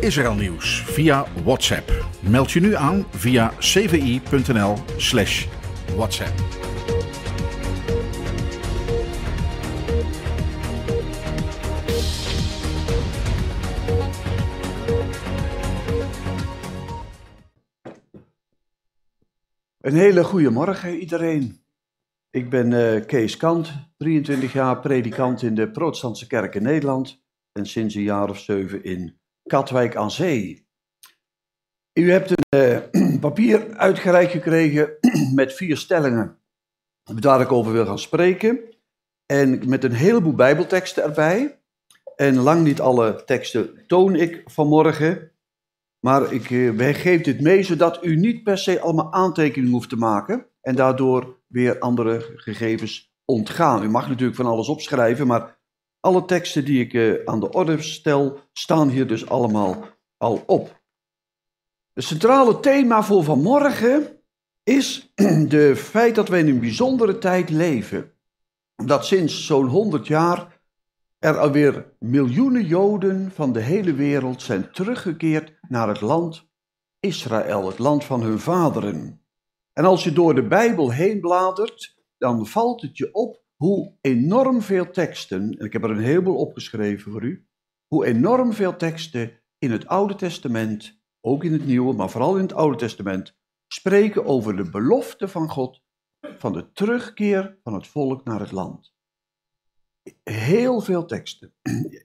Israël nieuws via WhatsApp. Meld je nu aan via cvi.nl/slash WhatsApp. Een hele goede morgen iedereen. Ik ben uh, Kees Kant, 23 jaar predikant in de Protestantse Kerk in Nederland en sinds een jaar of zeven in Katwijk aan Zee. U hebt een eh, papier uitgereikt gekregen met vier stellingen waar ik over wil gaan spreken. En met een heleboel Bijbelteksten erbij. En lang niet alle teksten toon ik vanmorgen. Maar ik uh, eh, geef dit mee zodat u niet per se allemaal aantekeningen hoeft te maken. En daardoor weer andere gegevens ontgaan. U mag natuurlijk van alles opschrijven, maar alle teksten die ik eh, aan de orde stel, staan hier dus allemaal al op. Het centrale thema voor vanmorgen is de feit dat we in een bijzondere tijd leven. dat sinds zo'n 100 jaar er alweer miljoenen Joden van de hele wereld zijn teruggekeerd naar het land Israël, het land van hun vaderen. En als je door de Bijbel heen bladert, dan valt het je op hoe enorm veel teksten, en ik heb er een heleboel opgeschreven voor u, hoe enorm veel teksten in het Oude Testament, ook in het Nieuwe, maar vooral in het Oude Testament, spreken over de belofte van God van de terugkeer van het volk naar het land. Heel veel teksten.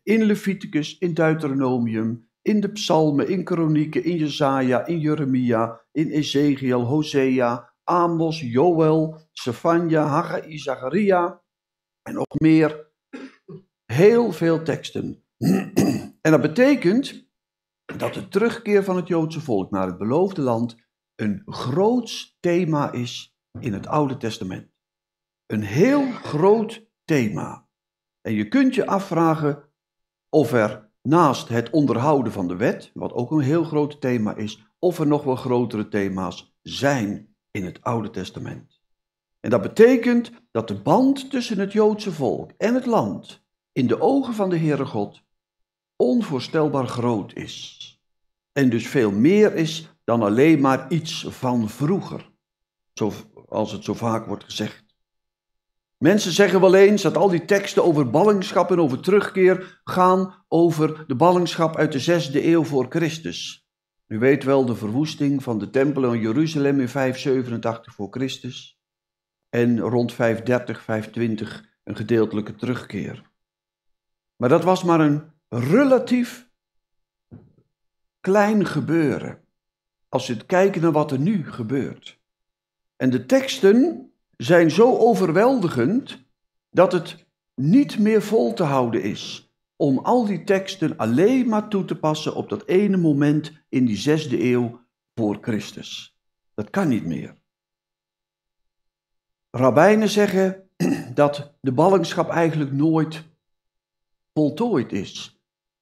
In Leviticus, in Deuteronomium, in de Psalmen, in Kronieken, in Jezaja, in Jeremia, in Ezekiel, Hosea, Amos, Joël, Sefania, Haggai, Zacharia, en nog meer. Heel veel teksten. En dat betekent dat de terugkeer van het Joodse volk naar het beloofde land een groot thema is in het Oude Testament. Een heel groot thema. En je kunt je afvragen of er naast het onderhouden van de wet, wat ook een heel groot thema is, of er nog wel grotere thema's zijn in het Oude Testament. En dat betekent dat de band tussen het Joodse volk en het land in de ogen van de Heere God onvoorstelbaar groot is. En dus veel meer is dan alleen maar iets van vroeger, zoals het zo vaak wordt gezegd. Mensen zeggen wel eens dat al die teksten over ballingschap en over terugkeer gaan over de ballingschap uit de zesde eeuw voor Christus. U weet wel de verwoesting van de tempel in Jeruzalem in 587 voor Christus en rond 530, 520 een gedeeltelijke terugkeer. Maar dat was maar een relatief klein gebeuren als je het kijkt naar wat er nu gebeurt. En de teksten zijn zo overweldigend dat het niet meer vol te houden is om al die teksten alleen maar toe te passen op dat ene moment in die zesde eeuw voor Christus. Dat kan niet meer rabbijnen zeggen dat de ballingschap eigenlijk nooit voltooid is.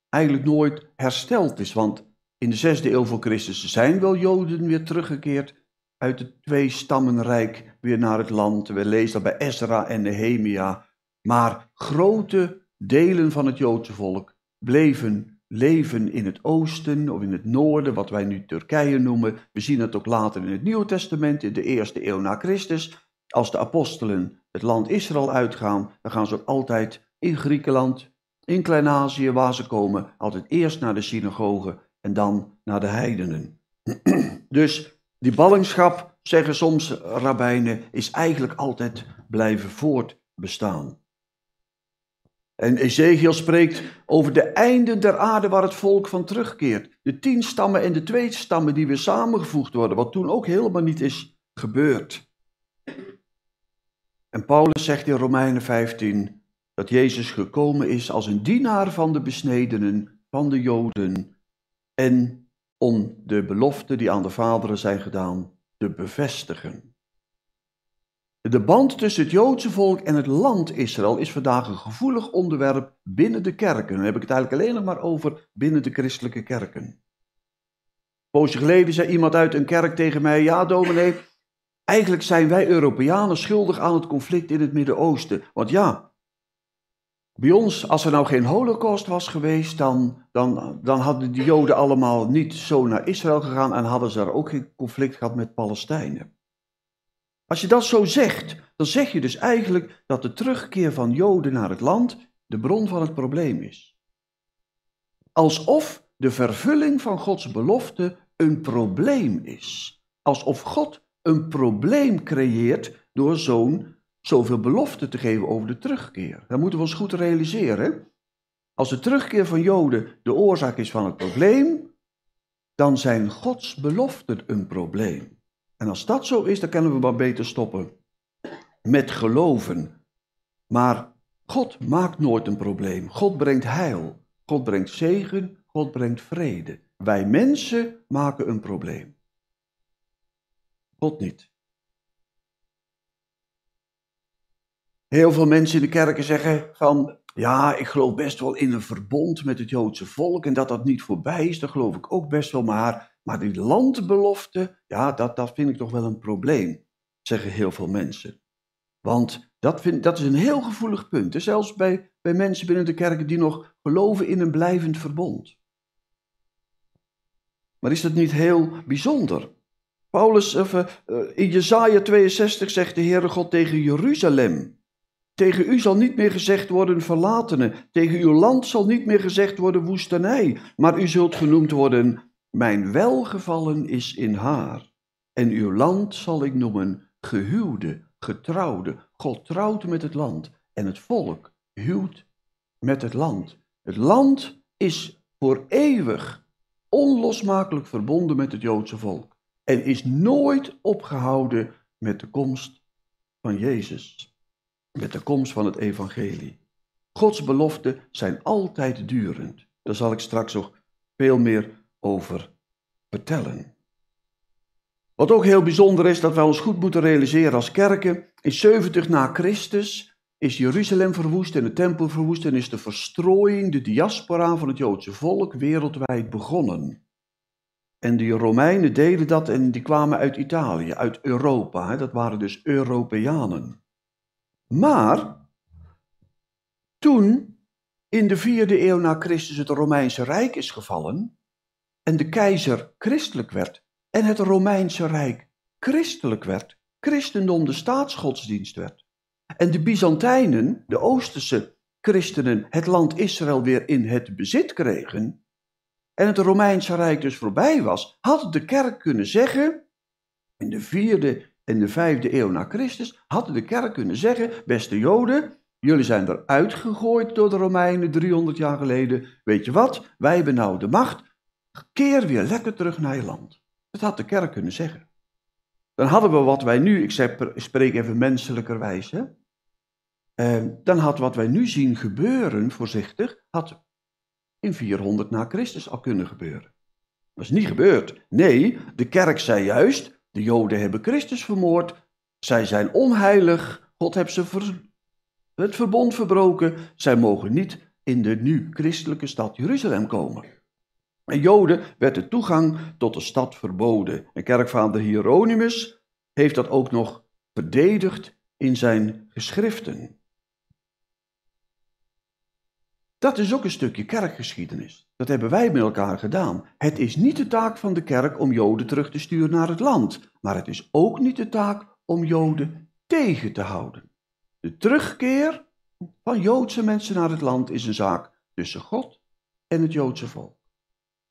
Eigenlijk nooit hersteld is. Want in de zesde eeuw voor Christus zijn wel Joden weer teruggekeerd uit het twee stammenrijk weer naar het land. We lezen dat bij Ezra en Nehemia. Maar grote delen van het Joodse volk bleven leven in het oosten of in het noorden, wat wij nu Turkije noemen. We zien het ook later in het Nieuwe Testament, in de eerste eeuw na Christus. Als de apostelen het land Israël uitgaan, dan gaan ze ook altijd in Griekenland, in Klein-Azië, waar ze komen, altijd eerst naar de synagogen en dan naar de heidenen. dus die ballingschap, zeggen soms rabbijnen, is eigenlijk altijd blijven voortbestaan. En Ezekiel spreekt over de einde der aarde waar het volk van terugkeert. De tien stammen en de twee stammen die weer samengevoegd worden, wat toen ook helemaal niet is gebeurd. En Paulus zegt in Romeinen 15 dat Jezus gekomen is als een dienaar van de besnedenen, van de Joden, en om de beloften die aan de vaderen zijn gedaan te bevestigen. De band tussen het Joodse volk en het land Israël is vandaag een gevoelig onderwerp binnen de kerken. Dan heb ik het eigenlijk alleen nog maar over binnen de christelijke kerken. Een poosje geleden zei iemand uit een kerk tegen mij: Ja, dominee, Eigenlijk zijn wij Europeanen schuldig aan het conflict in het Midden-Oosten. Want ja, bij ons, als er nou geen holocaust was geweest, dan, dan, dan hadden de Joden allemaal niet zo naar Israël gegaan en hadden ze daar ook geen conflict gehad met Palestijnen. Als je dat zo zegt, dan zeg je dus eigenlijk dat de terugkeer van Joden naar het land de bron van het probleem is. Alsof de vervulling van Gods belofte een probleem is. Alsof God een probleem creëert door zo'n zoveel belofte te geven over de terugkeer. Dat moeten we ons goed realiseren. Als de terugkeer van Joden de oorzaak is van het probleem, dan zijn Gods beloften een probleem. En als dat zo is, dan kunnen we maar beter stoppen met geloven. Maar God maakt nooit een probleem. God brengt heil. God brengt zegen. God brengt vrede. Wij mensen maken een probleem. God niet. Heel veel mensen in de kerken zeggen van, ja, ik geloof best wel in een verbond met het Joodse volk en dat dat niet voorbij is, dat geloof ik ook best wel, maar, maar die landbelofte, ja, dat, dat vind ik toch wel een probleem, zeggen heel veel mensen. Want dat, dat is een heel gevoelig punt, zelfs bij, bij mensen binnen de kerken die nog geloven in een blijvend verbond. Maar is dat niet heel bijzonder Paulus, eh, eh, in Jezaja 62 zegt de Heere God tegen Jeruzalem. Tegen u zal niet meer gezegd worden verlatene, tegen uw land zal niet meer gezegd worden woestenij, maar u zult genoemd worden, mijn welgevallen is in haar. En uw land zal ik noemen gehuwde, getrouwde. God trouwt met het land en het volk huwt met het land. Het land is voor eeuwig onlosmakelijk verbonden met het Joodse volk en is nooit opgehouden met de komst van Jezus, met de komst van het evangelie. Gods beloften zijn altijd durend. Daar zal ik straks nog veel meer over vertellen. Wat ook heel bijzonder is, dat wij ons goed moeten realiseren als kerken. In 70 na Christus is Jeruzalem verwoest en de tempel verwoest en is de verstrooiing, de diaspora van het Joodse volk wereldwijd begonnen. En die Romeinen deden dat en die kwamen uit Italië, uit Europa. Hè? Dat waren dus Europeanen. Maar toen in de vierde eeuw na Christus het Romeinse Rijk is gevallen en de keizer christelijk werd en het Romeinse Rijk christelijk werd, christendom de staatsgodsdienst werd en de Byzantijnen, de Oosterse christenen, het land Israël weer in het bezit kregen, en het Romeinse Rijk dus voorbij was, had de kerk kunnen zeggen, in de vierde en de vijfde eeuw na Christus, had de kerk kunnen zeggen, beste Joden, jullie zijn eruit gegooid door de Romeinen 300 jaar geleden, weet je wat, wij hebben nou de macht, keer weer lekker terug naar je land. Dat had de kerk kunnen zeggen. Dan hadden we wat wij nu, ik spreek even menselijkerwijs, hè? Ehm, dan had wat wij nu zien gebeuren, voorzichtig, had in 400 na Christus al kunnen gebeuren. Dat is niet gebeurd. Nee, de kerk zei juist, de Joden hebben Christus vermoord, zij zijn onheilig, God heeft ze het verbond verbroken, zij mogen niet in de nu christelijke stad Jeruzalem komen. En Joden werd de toegang tot de stad verboden. En kerkvader Hieronymus heeft dat ook nog verdedigd in zijn geschriften. Dat is ook een stukje kerkgeschiedenis. Dat hebben wij met elkaar gedaan. Het is niet de taak van de kerk om Joden terug te sturen naar het land, maar het is ook niet de taak om Joden tegen te houden. De terugkeer van Joodse mensen naar het land is een zaak tussen God en het Joodse volk.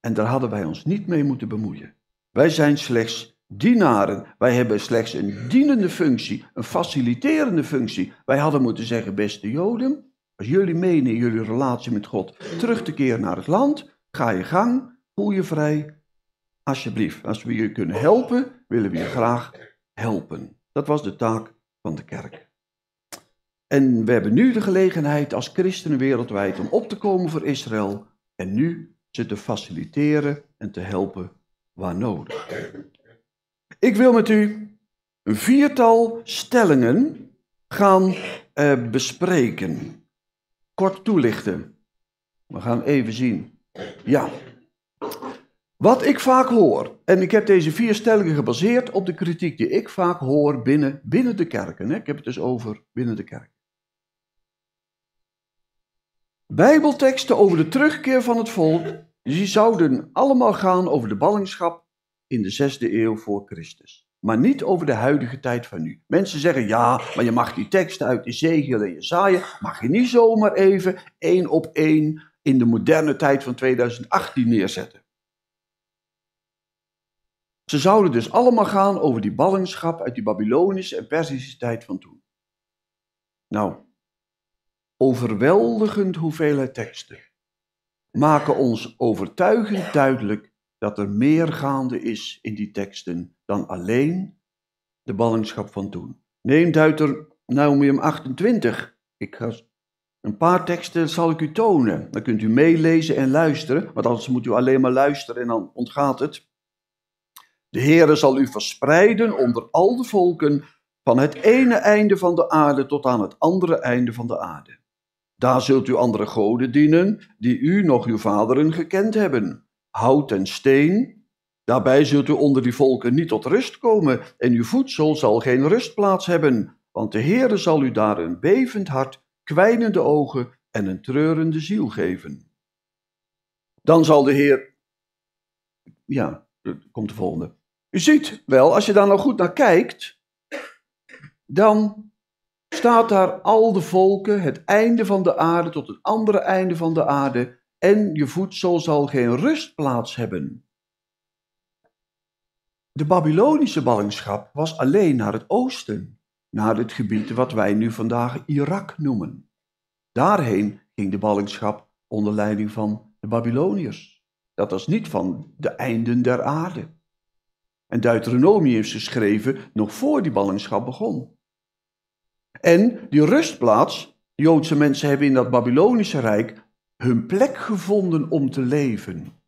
En daar hadden wij ons niet mee moeten bemoeien. Wij zijn slechts dienaren. Wij hebben slechts een dienende functie, een faciliterende functie. Wij hadden moeten zeggen, beste Joden, als jullie menen in jullie relatie met God terug te keren naar het land, ga je gang, voel je vrij. Alsjeblieft, als we je kunnen helpen, willen we je graag helpen. Dat was de taak van de kerk. En we hebben nu de gelegenheid als christenen wereldwijd om op te komen voor Israël en nu ze te faciliteren en te helpen waar nodig. Ik wil met u een viertal stellingen gaan eh, bespreken kort toelichten. We gaan even zien. Ja. Wat ik vaak hoor, en ik heb deze vier stellingen gebaseerd op de kritiek die ik vaak hoor binnen, binnen de kerken. Hè? Ik heb het dus over binnen de kerk. Bijbelteksten over de terugkeer van het volk, die zouden allemaal gaan over de ballingschap in de zesde eeuw voor Christus maar niet over de huidige tijd van nu. Mensen zeggen ja, maar je mag die teksten uit Ezekiel en Jezaja, mag je niet zomaar even één op één in de moderne tijd van 2018 neerzetten. Ze zouden dus allemaal gaan over die ballingschap uit die Babylonische en Persische tijd van toen. Nou, overweldigend hoeveelheid teksten maken ons overtuigend duidelijk dat er meer gaande is in die teksten dan alleen de ballingschap van toen. Neem Deuteronomium 28. Ik ga een paar teksten zal ik u tonen. Dan kunt u meelezen en luisteren, want anders moet u alleen maar luisteren en dan ontgaat het. De Heere zal u verspreiden onder al de volken van het ene einde van de aarde tot aan het andere einde van de aarde. Daar zult u andere goden dienen, die u nog uw vaderen gekend hebben hout en steen. Daarbij zult u onder die volken niet tot rust komen, en uw voedsel zal geen rustplaats hebben, want de Heere zal u daar een bevend hart, kwijnende ogen en een treurende ziel geven. Dan zal de Heer. Ja, komt de volgende. U ziet wel, als je daar nou goed naar kijkt, dan staat daar al de volken, het einde van de aarde tot het andere einde van de aarde, en je voedsel zal geen rustplaats hebben. De Babylonische ballingschap was alleen naar het oosten, naar het gebied wat wij nu vandaag Irak noemen. Daarheen ging de ballingschap onder leiding van de Babyloniërs. Dat was niet van de einden der aarde. En Deuteronomie is geschreven nog voor die ballingschap begon. En die rustplaats, Joodse mensen hebben in dat Babylonische Rijk hun plek gevonden om te leven.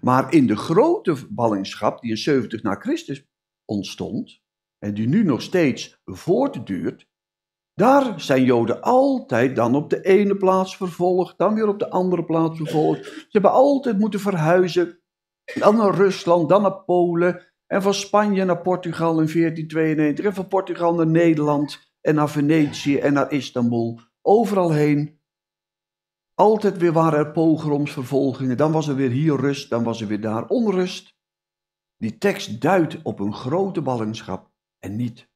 Maar in de grote ballingschap die in 70 na Christus ontstond en die nu nog steeds voortduurt, daar zijn Joden altijd dan op de ene plaats vervolgd, dan weer op de andere plaats vervolgd. Ze hebben altijd moeten verhuizen, dan naar Rusland, dan naar Polen en van Spanje naar Portugal in 1492 en van Portugal naar Nederland en naar Venetië en naar Istanbul. Overal heen altijd weer waren er pogroms, vervolgingen. Dan was er weer hier rust, dan was er weer daar onrust. Die tekst duidt op een grote ballingschap en niet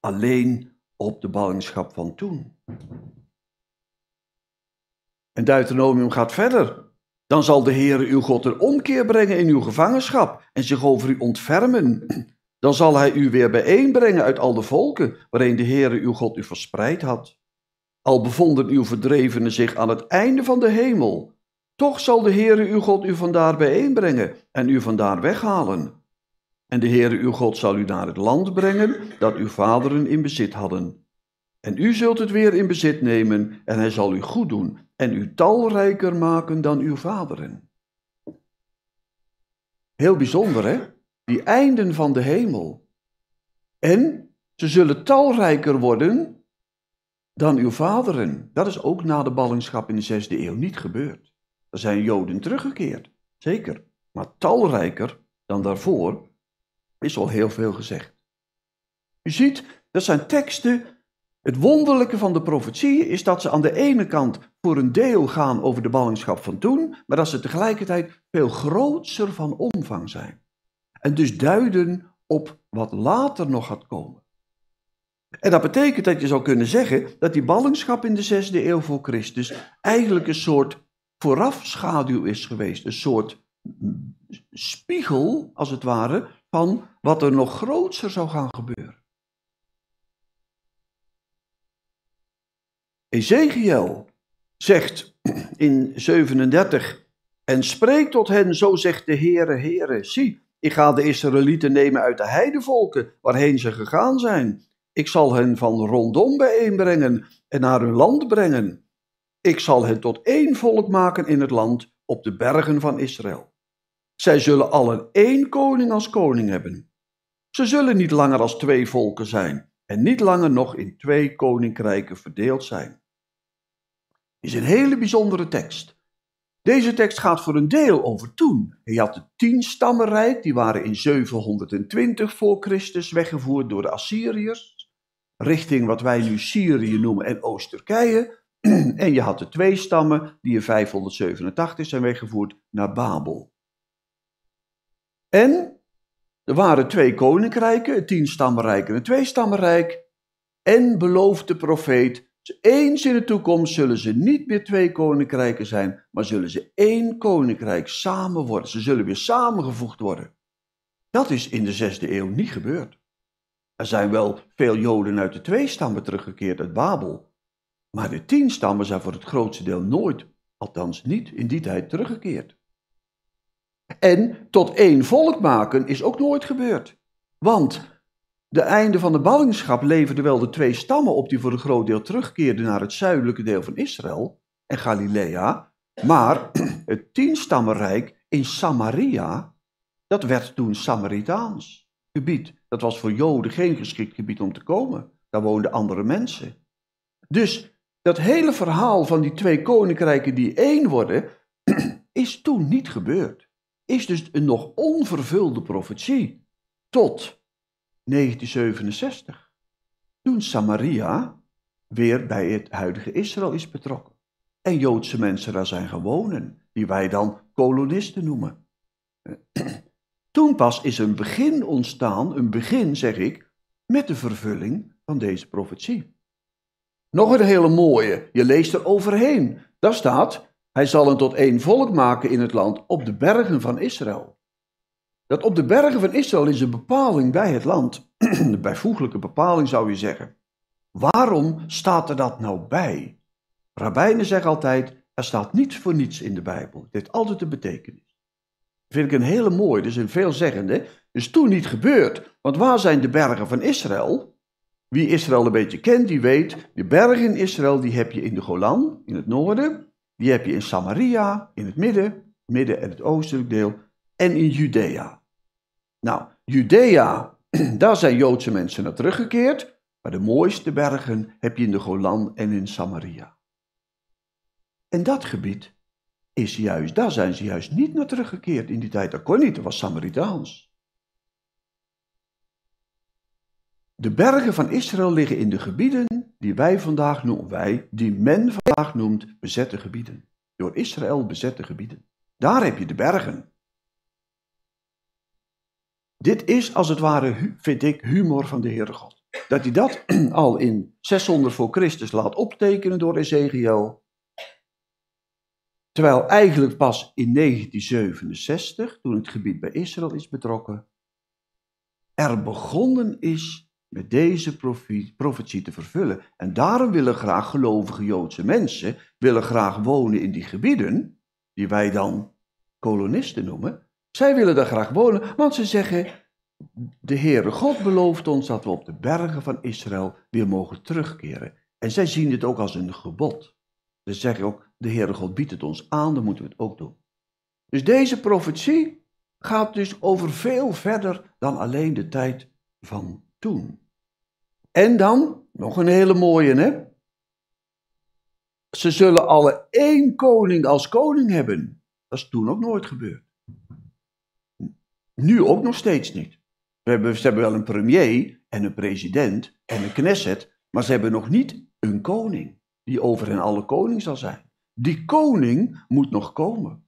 alleen op de ballingschap van toen. En Deuteronomium gaat verder. Dan zal de Heere uw God er omkeer brengen in uw gevangenschap en zich over u ontfermen. Dan zal hij u weer bijeenbrengen uit al de volken waarin de Heere uw God u verspreid had. Al bevonden uw verdrevenen zich aan het einde van de hemel, toch zal de Heere uw God u vandaar bijeenbrengen en u vandaar weghalen. En de Heere uw God zal u naar het land brengen dat uw vaderen in bezit hadden. En u zult het weer in bezit nemen, en hij zal u goed doen en u talrijker maken dan uw vaderen. Heel bijzonder, hè? Die einden van de hemel. En ze zullen talrijker worden dan uw vaderen. Dat is ook na de ballingschap in de zesde eeuw niet gebeurd. Er zijn Joden teruggekeerd, zeker, maar talrijker dan daarvoor is al heel veel gezegd. U ziet, dat zijn teksten. Het wonderlijke van de profetie is dat ze aan de ene kant voor een deel gaan over de ballingschap van toen, maar dat ze tegelijkertijd veel groter van omvang zijn. En dus duiden op wat later nog gaat komen. En dat betekent dat je zou kunnen zeggen dat die ballingschap in de zesde eeuw voor Christus eigenlijk een soort voorafschaduw is geweest. Een soort spiegel, als het ware, van wat er nog groter zou gaan gebeuren. Ezekiel zegt in 37, en spreekt tot hen, zo zegt de Heere, Heere, zie, ik ga de Israëlieten nemen uit de heidevolken, waarheen ze gegaan zijn, ik zal hen van rondom bijeenbrengen en naar hun land brengen. Ik zal hen tot één volk maken in het land op de bergen van Israël. Zij zullen allen één koning als koning hebben. Ze zullen niet langer als twee volken zijn en niet langer nog in twee koninkrijken verdeeld zijn. Is een hele bijzondere tekst. Deze tekst gaat voor een deel over toen. hij had de tien stammenrijk, die waren in 720 voor Christus weggevoerd door de Assyriërs richting wat wij nu Syrië noemen en Oost-Turkije. En je had de twee stammen die in 587 zijn weggevoerd naar Babel. En er waren twee koninkrijken, het tienstammenrijk en het tweestammenrijk. En beloofde profeet, eens in de toekomst zullen ze niet meer twee koninkrijken zijn, maar zullen ze één koninkrijk samen worden. Ze zullen weer samengevoegd worden. Dat is in de zesde eeuw niet gebeurd. Er zijn wel veel Joden uit de twee stammen teruggekeerd uit Babel. Maar de tien stammen zijn voor het grootste deel nooit, althans niet in die tijd, teruggekeerd. En tot één volk maken is ook nooit gebeurd. Want de einde van de ballingschap leverde wel de twee stammen op die voor een groot deel terugkeerden naar het zuidelijke deel van Israël en Galilea. Maar het tienstammenrijk in Samaria, dat werd toen Samaritaans gebied. Dat was voor Joden geen geschikt gebied om te komen. Daar woonden andere mensen. Dus dat hele verhaal van die twee koninkrijken die één worden, is toen niet gebeurd. Is dus een nog onvervulde profetie. Tot 1967. Toen Samaria weer bij het huidige Israël is betrokken. En Joodse mensen daar zijn gewonen, die wij dan kolonisten noemen. Toen pas is een begin ontstaan, een begin zeg ik, met de vervulling van deze profetie. Nog een hele mooie, je leest er overheen. Daar staat, hij zal een tot één volk maken in het land, op de bergen van Israël. Dat op de bergen van Israël is een bepaling bij het land. Een bijvoeglijke bepaling zou je zeggen. Waarom staat er dat nou bij? Rabbijnen zeggen altijd, er staat niets voor niets in de Bijbel. Dit heeft altijd de betekenis vind ik een hele mooie, dus een veelzeggende, is toen niet gebeurd. Want waar zijn de bergen van Israël? Wie Israël een beetje kent, die weet, de bergen in Israël, die heb je in de Golan, in het noorden. Die heb je in Samaria, in het midden, midden en het oostelijk deel, en in Judea. Nou, Judea, daar zijn Joodse mensen naar teruggekeerd. Maar de mooiste bergen heb je in de Golan en in Samaria. En dat gebied is juist, daar zijn ze juist niet naar teruggekeerd in die tijd. Dat kon niet, dat was Samaritaans. De bergen van Israël liggen in de gebieden die wij vandaag noemen, wij, die men vandaag noemt bezette gebieden. Door Israël bezette gebieden. Daar heb je de bergen. Dit is als het ware, vind ik, humor van de Heere God. Dat hij dat al in 600 voor Christus laat optekenen door Ezekiel. Terwijl eigenlijk pas in 1967, toen het gebied bij Israël is betrokken, er begonnen is met deze profetie te vervullen. En daarom willen graag gelovige Joodse mensen, willen graag wonen in die gebieden, die wij dan kolonisten noemen. Zij willen daar graag wonen, want ze zeggen, de Heere God belooft ons dat we op de bergen van Israël weer mogen terugkeren. En zij zien dit ook als een gebod. Dan zeg ik ook, de Heere God biedt het ons aan, dan moeten we het ook doen. Dus deze profetie gaat dus over veel verder dan alleen de tijd van toen. En dan, nog een hele mooie, hè? Ze zullen alle één koning als koning hebben. Dat is toen ook nooit gebeurd. Nu ook nog steeds niet. We hebben, ze hebben wel een premier en een president en een knesset, maar ze hebben nog niet een koning die over hen alle koning zal zijn. Die koning moet nog komen.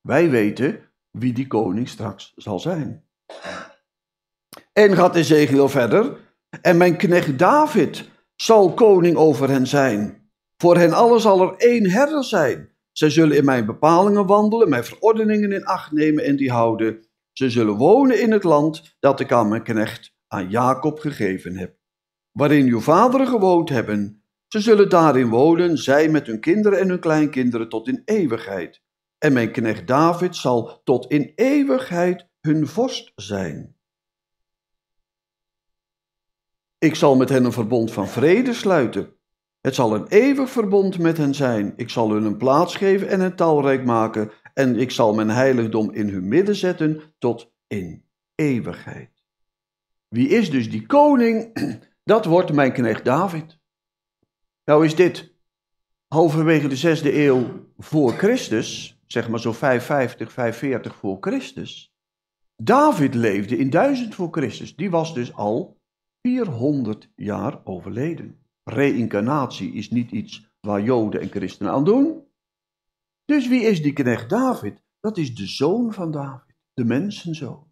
Wij weten wie die koning straks zal zijn. En gaat Ezekiel verder. En mijn knecht David zal koning over hen zijn. Voor hen allen zal er één herder zijn. Zij zullen in mijn bepalingen wandelen, mijn verordeningen in acht nemen en die houden. Ze zullen wonen in het land dat ik aan mijn knecht, aan Jacob, gegeven heb. Waarin uw vaderen gewoond hebben, ze zullen daarin wonen, zij met hun kinderen en hun kleinkinderen tot in eeuwigheid. En mijn knecht David zal tot in eeuwigheid hun vorst zijn. Ik zal met hen een verbond van vrede sluiten. Het zal een eeuwig verbond met hen zijn. Ik zal hun een plaats geven en hen talrijk maken. En ik zal mijn heiligdom in hun midden zetten tot in eeuwigheid. Wie is dus die koning? Dat wordt mijn knecht David. Nou is dit halverwege de zesde eeuw voor Christus, zeg maar zo 550, 540 voor Christus. David leefde in 1000 voor Christus. Die was dus al 400 jaar overleden. Reïncarnatie is niet iets waar Joden en Christenen aan doen. Dus wie is die knecht David? Dat is de zoon van David, de mensenzoon.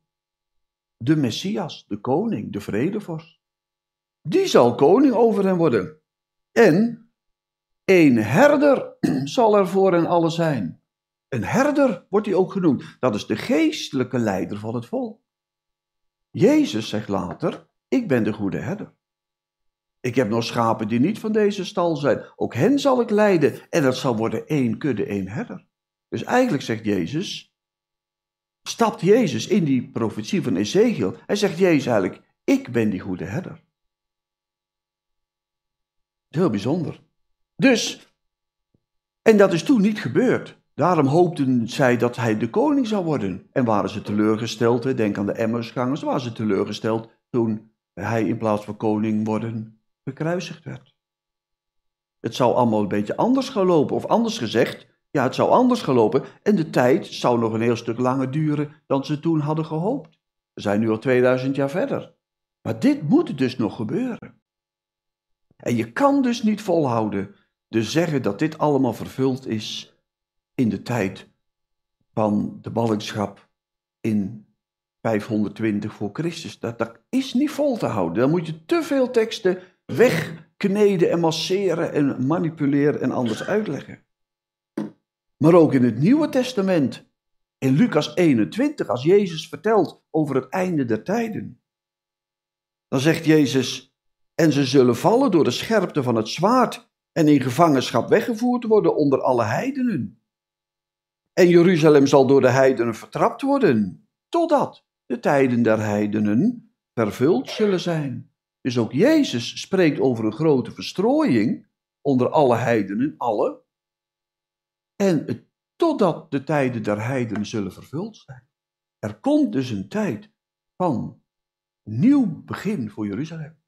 De Messias, de koning, de vredevorst. Die zal koning over hem worden. En een herder zal er voor hen allen zijn. Een herder wordt hij ook genoemd. Dat is de geestelijke leider van het volk. Jezus zegt later: Ik ben de goede herder. Ik heb nog schapen die niet van deze stal zijn. Ook hen zal ik leiden. En dat zal worden één kudde, één herder. Dus eigenlijk zegt Jezus, stapt Jezus in die profetie van Ezekiel. Hij zegt Jezus eigenlijk, ik ben die goede herder heel bijzonder. Dus, en dat is toen niet gebeurd. Daarom hoopten zij dat hij de koning zou worden. En waren ze teleurgesteld, denk aan de Emmersgangers, waren ze teleurgesteld toen hij in plaats van koning worden gekruisigd werd. Het zou allemaal een beetje anders gelopen, of anders gezegd, ja, het zou anders gelopen en de tijd zou nog een heel stuk langer duren dan ze toen hadden gehoopt. We zijn nu al 2000 jaar verder. Maar dit moet dus nog gebeuren. En je kan dus niet volhouden dus zeggen dat dit allemaal vervuld is in de tijd van de ballingschap in 520 voor Christus. Dat, dat is niet vol te houden. Dan moet je te veel teksten wegkneden en masseren en manipuleren en anders uitleggen. Maar ook in het Nieuwe Testament, in Lucas 21, als Jezus vertelt over het einde der tijden, dan zegt Jezus, en ze zullen vallen door de scherpte van het zwaard en in gevangenschap weggevoerd worden onder alle heidenen. En Jeruzalem zal door de heidenen vertrapt worden, totdat de tijden der heidenen vervuld zullen zijn. Dus ook Jezus spreekt over een grote verstrooiing onder alle heidenen, alle. En totdat de tijden der heidenen zullen vervuld zijn. Er komt dus een tijd van nieuw begin voor Jeruzalem.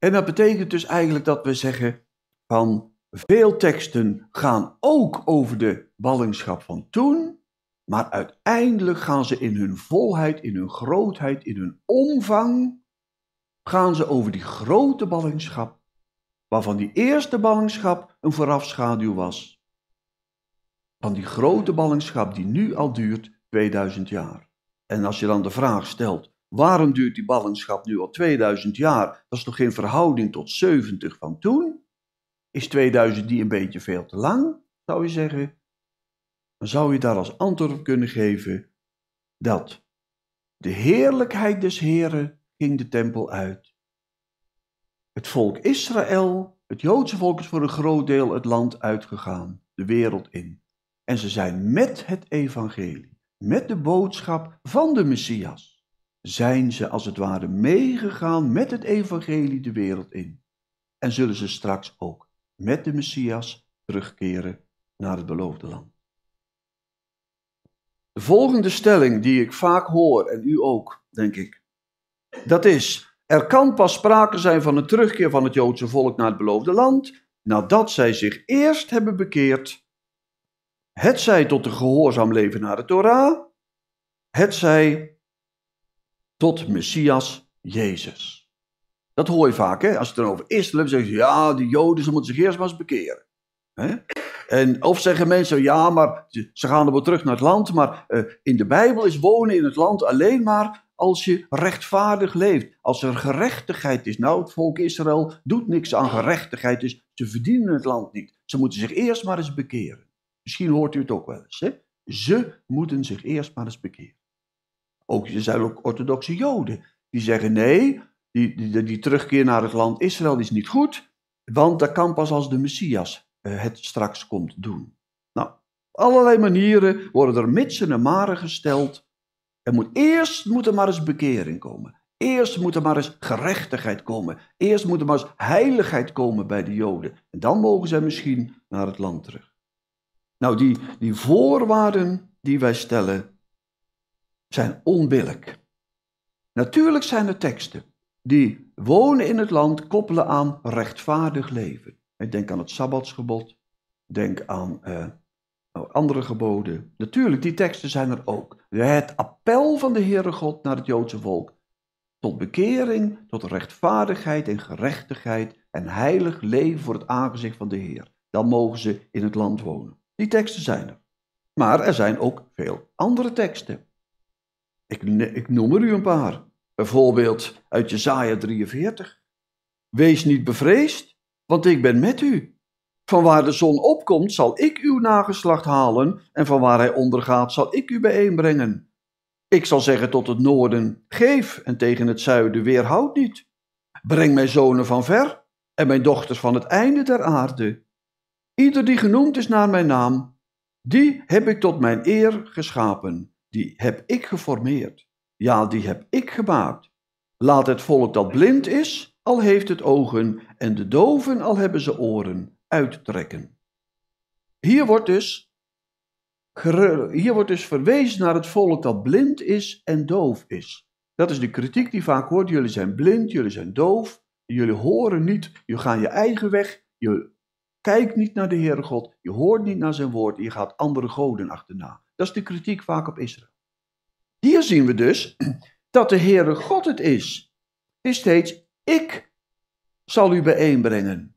En dat betekent dus eigenlijk dat we zeggen van veel teksten gaan ook over de ballingschap van toen, maar uiteindelijk gaan ze in hun volheid, in hun grootheid, in hun omvang, gaan ze over die grote ballingschap, waarvan die eerste ballingschap een voorafschaduw was. Van die grote ballingschap die nu al duurt 2000 jaar. En als je dan de vraag stelt, Waarom duurt die ballingschap nu al 2000 jaar? Dat is toch geen verhouding tot 70 van toen? Is 2000 die een beetje veel te lang, zou je zeggen? Dan zou je daar als antwoord op kunnen geven dat de heerlijkheid des Heren ging de tempel uit. Het volk Israël, het Joodse volk, is voor een groot deel het land uitgegaan, de wereld in. En ze zijn met het evangelie, met de boodschap van de Messias zijn ze als het ware meegegaan met het evangelie de wereld in. En zullen ze straks ook met de Messias terugkeren naar het beloofde land. De volgende stelling die ik vaak hoor, en u ook, denk ik, dat is, er kan pas sprake zijn van een terugkeer van het Joodse volk naar het beloofde land, nadat zij zich eerst hebben bekeerd, hetzij tot een gehoorzaam leven naar de Torah, hetzij tot Messias Jezus. Dat hoor je vaak, hè? als het erover is, dan zeggen ze, ja, de Joden, moeten zich eerst maar eens bekeren. Hè? En, of zeggen mensen, ja, maar ze gaan er wel terug naar het land, maar eh, in de Bijbel is wonen in het land alleen maar als je rechtvaardig leeft, als er gerechtigheid is. Nou, het volk Israël doet niks aan gerechtigheid, dus ze verdienen het land niet. Ze moeten zich eerst maar eens bekeren. Misschien hoort u het ook wel eens. Hè? Ze moeten zich eerst maar eens bekeren. Ook er zijn ook orthodoxe Joden die zeggen nee, die, die, die terugkeer naar het land Israël is niet goed, want dat kan pas als de Messias eh, het straks komt doen. Nou, allerlei manieren worden er mitsen en maren gesteld. Er moet, eerst moet er maar eens bekering komen. Eerst moet er maar eens gerechtigheid komen. Eerst moet er maar eens heiligheid komen bij de Joden. En dan mogen zij misschien naar het land terug. Nou, die, die voorwaarden die wij stellen, zijn onbillijk. Natuurlijk zijn er teksten die wonen in het land koppelen aan rechtvaardig leven. Ik denk aan het Sabbatsgebod, denk aan eh, andere geboden. Natuurlijk, die teksten zijn er ook. Het appel van de Heere God naar het Joodse volk. Tot bekering, tot rechtvaardigheid en gerechtigheid en heilig leven voor het aangezicht van de Heer. Dan mogen ze in het land wonen. Die teksten zijn er. Maar er zijn ook veel andere teksten ik, ik noem er u een paar. bijvoorbeeld uit Jesaja 43. Wees niet bevreesd, want ik ben met u. Van waar de zon opkomt, zal ik uw nageslacht halen, en van waar hij ondergaat, zal ik u bijeenbrengen. Ik zal zeggen tot het noorden: geef, en tegen het zuiden: weerhoud niet. Breng mijn zonen van ver en mijn dochters van het einde der aarde. Ieder die genoemd is naar mijn naam, die heb ik tot mijn eer geschapen die heb ik geformeerd. Ja, die heb ik gemaakt. Laat het volk dat blind is, al heeft het ogen, en de doven, al hebben ze oren, uittrekken. Hier wordt dus, hier wordt dus verwezen naar het volk dat blind is en doof is. Dat is de kritiek die vaak hoort. Jullie zijn blind, jullie zijn doof, jullie horen niet, je gaat je eigen weg, je kijkt niet naar de Heere God, je hoort niet naar zijn woord, je gaat andere goden achterna. Dat is de kritiek vaak op Israël. Hier zien we dus dat de Heere God het is. is steeds, ik zal u bijeenbrengen.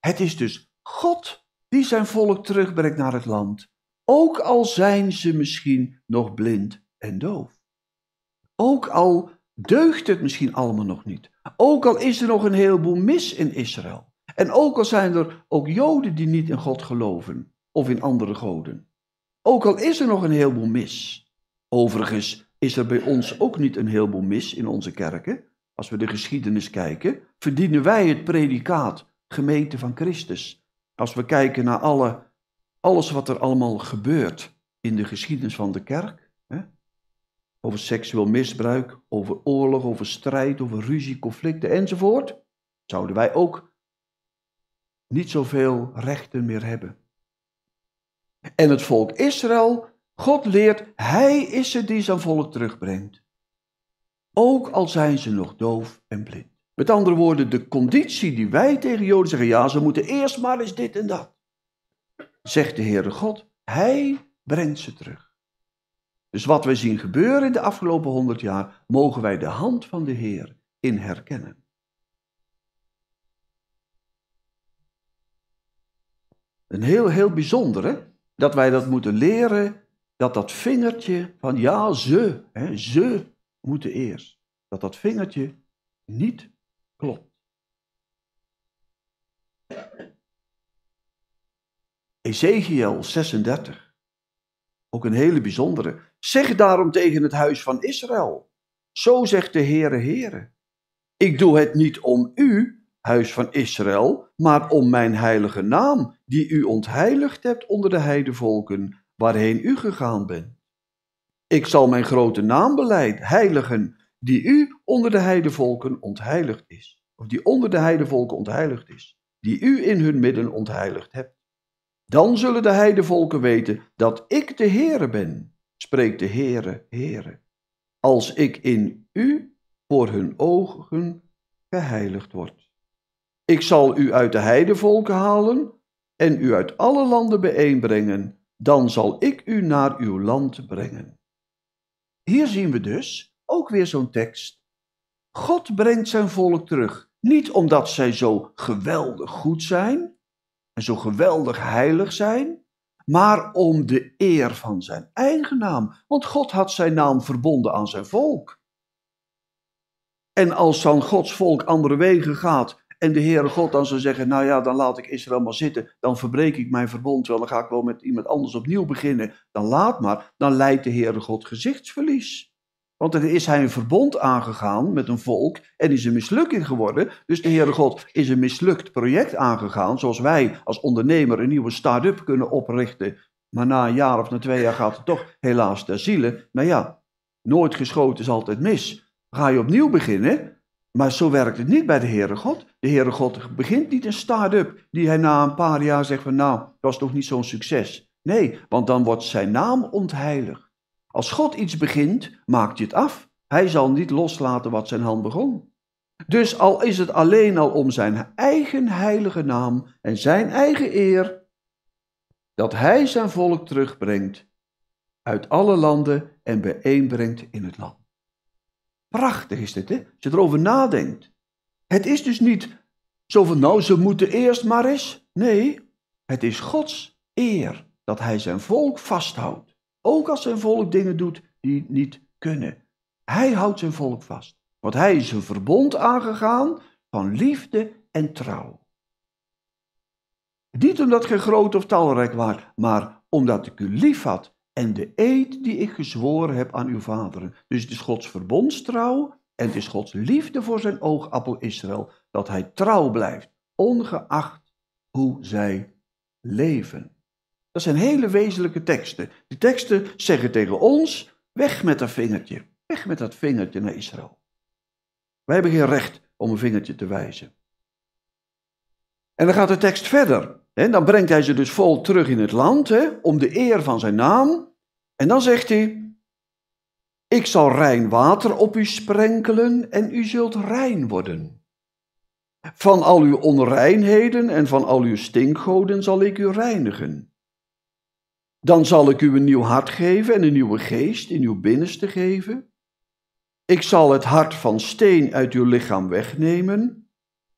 Het is dus God die zijn volk terugbrengt naar het land. Ook al zijn ze misschien nog blind en doof. Ook al deugt het misschien allemaal nog niet. Ook al is er nog een heleboel mis in Israël. En ook al zijn er ook Joden die niet in God geloven of in andere goden. Ook al is er nog een heleboel mis. Overigens is er bij ons ook niet een heleboel mis in onze kerken. Als we de geschiedenis kijken, verdienen wij het predicaat gemeente van Christus. Als we kijken naar alle, alles wat er allemaal gebeurt in de geschiedenis van de kerk. Hè? Over seksueel misbruik, over oorlog, over strijd, over ruzie, conflicten enzovoort. Zouden wij ook niet zoveel rechten meer hebben en het volk Israël, God leert, Hij is het die zijn volk terugbrengt. Ook al zijn ze nog doof en blind. Met andere woorden, de conditie die wij tegen Joden zeggen, ja, ze moeten eerst maar eens dit en dat. Zegt de Heere God, Hij brengt ze terug. Dus wat wij zien gebeuren in de afgelopen honderd jaar, mogen wij de hand van de Heer in herkennen. Een heel, heel bijzondere dat wij dat moeten leren, dat dat vingertje van ja, ze, hè, ze moeten eerst, dat dat vingertje niet klopt. Ezekiel 36, ook een hele bijzondere. Zeg daarom tegen het huis van Israël, zo zegt de Heere Heere, ik doe het niet om u, huis van Israël, maar om mijn heilige naam, die u ontheiligd hebt onder de heidevolken, waarheen u gegaan bent. Ik zal mijn grote naam beleid heiligen, die u onder de heidevolken ontheiligd is. Of die onder de heidevolken ontheiligd is, die u in hun midden ontheiligd hebt. Dan zullen de heidevolken weten dat ik de Heere ben, spreekt de Heere, Heere, als ik in u voor hun ogen geheiligd word. Ik zal u uit de heidevolken halen en u uit alle landen bijeenbrengen, dan zal ik u naar uw land brengen. Hier zien we dus ook weer zo'n tekst. God brengt zijn volk terug, niet omdat zij zo geweldig goed zijn en zo geweldig heilig zijn, maar om de eer van zijn eigen naam, want God had zijn naam verbonden aan zijn volk. En als dan Gods volk andere wegen gaat en de Heere God dan zou zeggen, nou ja, dan laat ik Israël maar zitten, dan verbreek ik mijn verbond wel, dan ga ik wel met iemand anders opnieuw beginnen, dan laat maar, dan leidt de Heere God gezichtsverlies. Want dan is hij een verbond aangegaan met een volk en is een mislukking geworden. Dus de Heere God is een mislukt project aangegaan, zoals wij als ondernemer een nieuwe start-up kunnen oprichten. Maar na een jaar of na twee jaar gaat het toch helaas ter ziele. Nou ja, nooit geschoten is altijd mis. Ga je opnieuw beginnen, maar zo werkt het niet bij de Heere God. De Heere God begint niet een start-up die hij na een paar jaar zegt van nou, dat was toch niet zo'n succes. Nee, want dan wordt zijn naam ontheilig. Als God iets begint, maakt je het af. Hij zal niet loslaten wat zijn hand begon. Dus al is het alleen al om zijn eigen heilige naam en zijn eigen eer, dat hij zijn volk terugbrengt uit alle landen en bijeenbrengt in het land. Prachtig is dit, hè? Als je erover nadenkt. Het is dus niet zo van, nou, ze moeten eerst maar eens. Nee, het is Gods eer dat hij zijn volk vasthoudt. Ook als zijn volk dingen doet die niet kunnen. Hij houdt zijn volk vast. Want hij is een verbond aangegaan van liefde en trouw. Niet omdat gij groot of talrijk waart, maar omdat ik u lief had en de eed die ik gezworen heb aan uw vaderen. Dus het is Gods verbondstrouw en het is Gods liefde voor zijn oogappel Israël dat hij trouw blijft, ongeacht hoe zij leven. Dat zijn hele wezenlijke teksten. Die teksten zeggen tegen ons: weg met dat vingertje, weg met dat vingertje naar Israël. Wij hebben geen recht om een vingertje te wijzen. En dan gaat de tekst verder. Dan brengt hij ze dus vol terug in het land, hè? om de eer van zijn naam. En dan zegt hij, ik zal rein water op u sprenkelen en u zult rein worden. Van al uw onreinheden en van al uw stinkgoden zal ik u reinigen. Dan zal ik u een nieuw hart geven en een nieuwe geest in uw binnenste geven. Ik zal het hart van steen uit uw lichaam wegnemen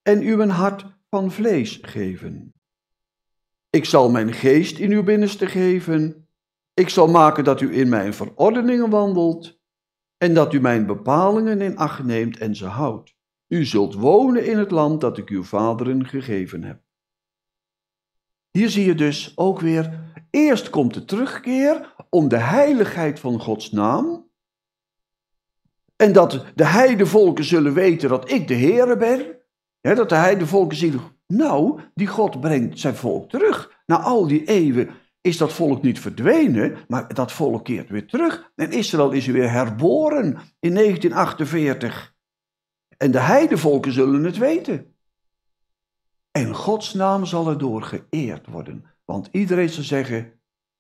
en u een hart van vlees geven. Ik zal mijn geest in uw binnenste geven. Ik zal maken dat u in mijn verordeningen wandelt en dat u mijn bepalingen in acht neemt en ze houdt. U zult wonen in het land dat ik uw vaderen gegeven heb. Hier zie je dus ook weer, eerst komt de terugkeer om de heiligheid van Gods naam. En dat de heidevolken zullen weten dat ik de Heere ben. dat de heidevolken zien, nou, die God brengt zijn volk terug. naar al die eeuwen is dat volk niet verdwenen, maar dat volk keert weer terug. En Israël is weer herboren in 1948. En de heidevolken zullen het weten. En Gods naam zal erdoor geëerd worden. Want iedereen zal zeggen,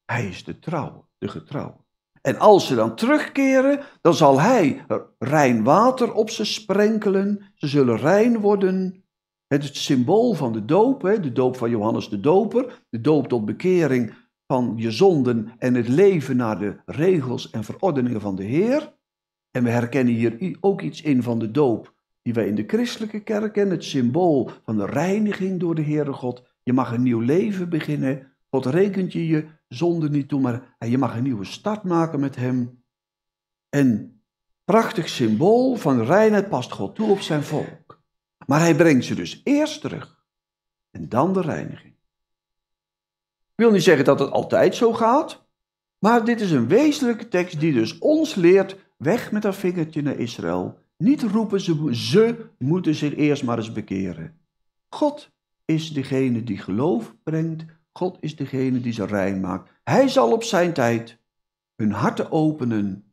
hij is de trouwe, de getrouwe. En als ze dan terugkeren, dan zal hij rijnwater water op ze sprenkelen. Ze zullen rein worden. Het is het symbool van de doop, hè? de doop van Johannes de Doper, de doop tot bekering van je zonden en het leven naar de regels en verordeningen van de Heer. En we herkennen hier ook iets in van de doop die wij in de christelijke kerk kennen, het symbool van de reiniging door de Heere God. Je mag een nieuw leven beginnen. God rekent je je zonden niet toe, maar je mag een nieuwe start maken met Hem. En prachtig symbool van reinheid past God toe op zijn volk. Maar Hij brengt ze dus eerst terug en dan de reiniging. Ik wil niet zeggen dat het altijd zo gaat, maar dit is een wezenlijke tekst die dus ons leert: weg met haar vingertje naar Israël. Niet roepen ze, ze moeten zich eerst maar eens bekeren. God is degene die geloof brengt. God is degene die ze rein maakt. Hij zal op zijn tijd hun harten openen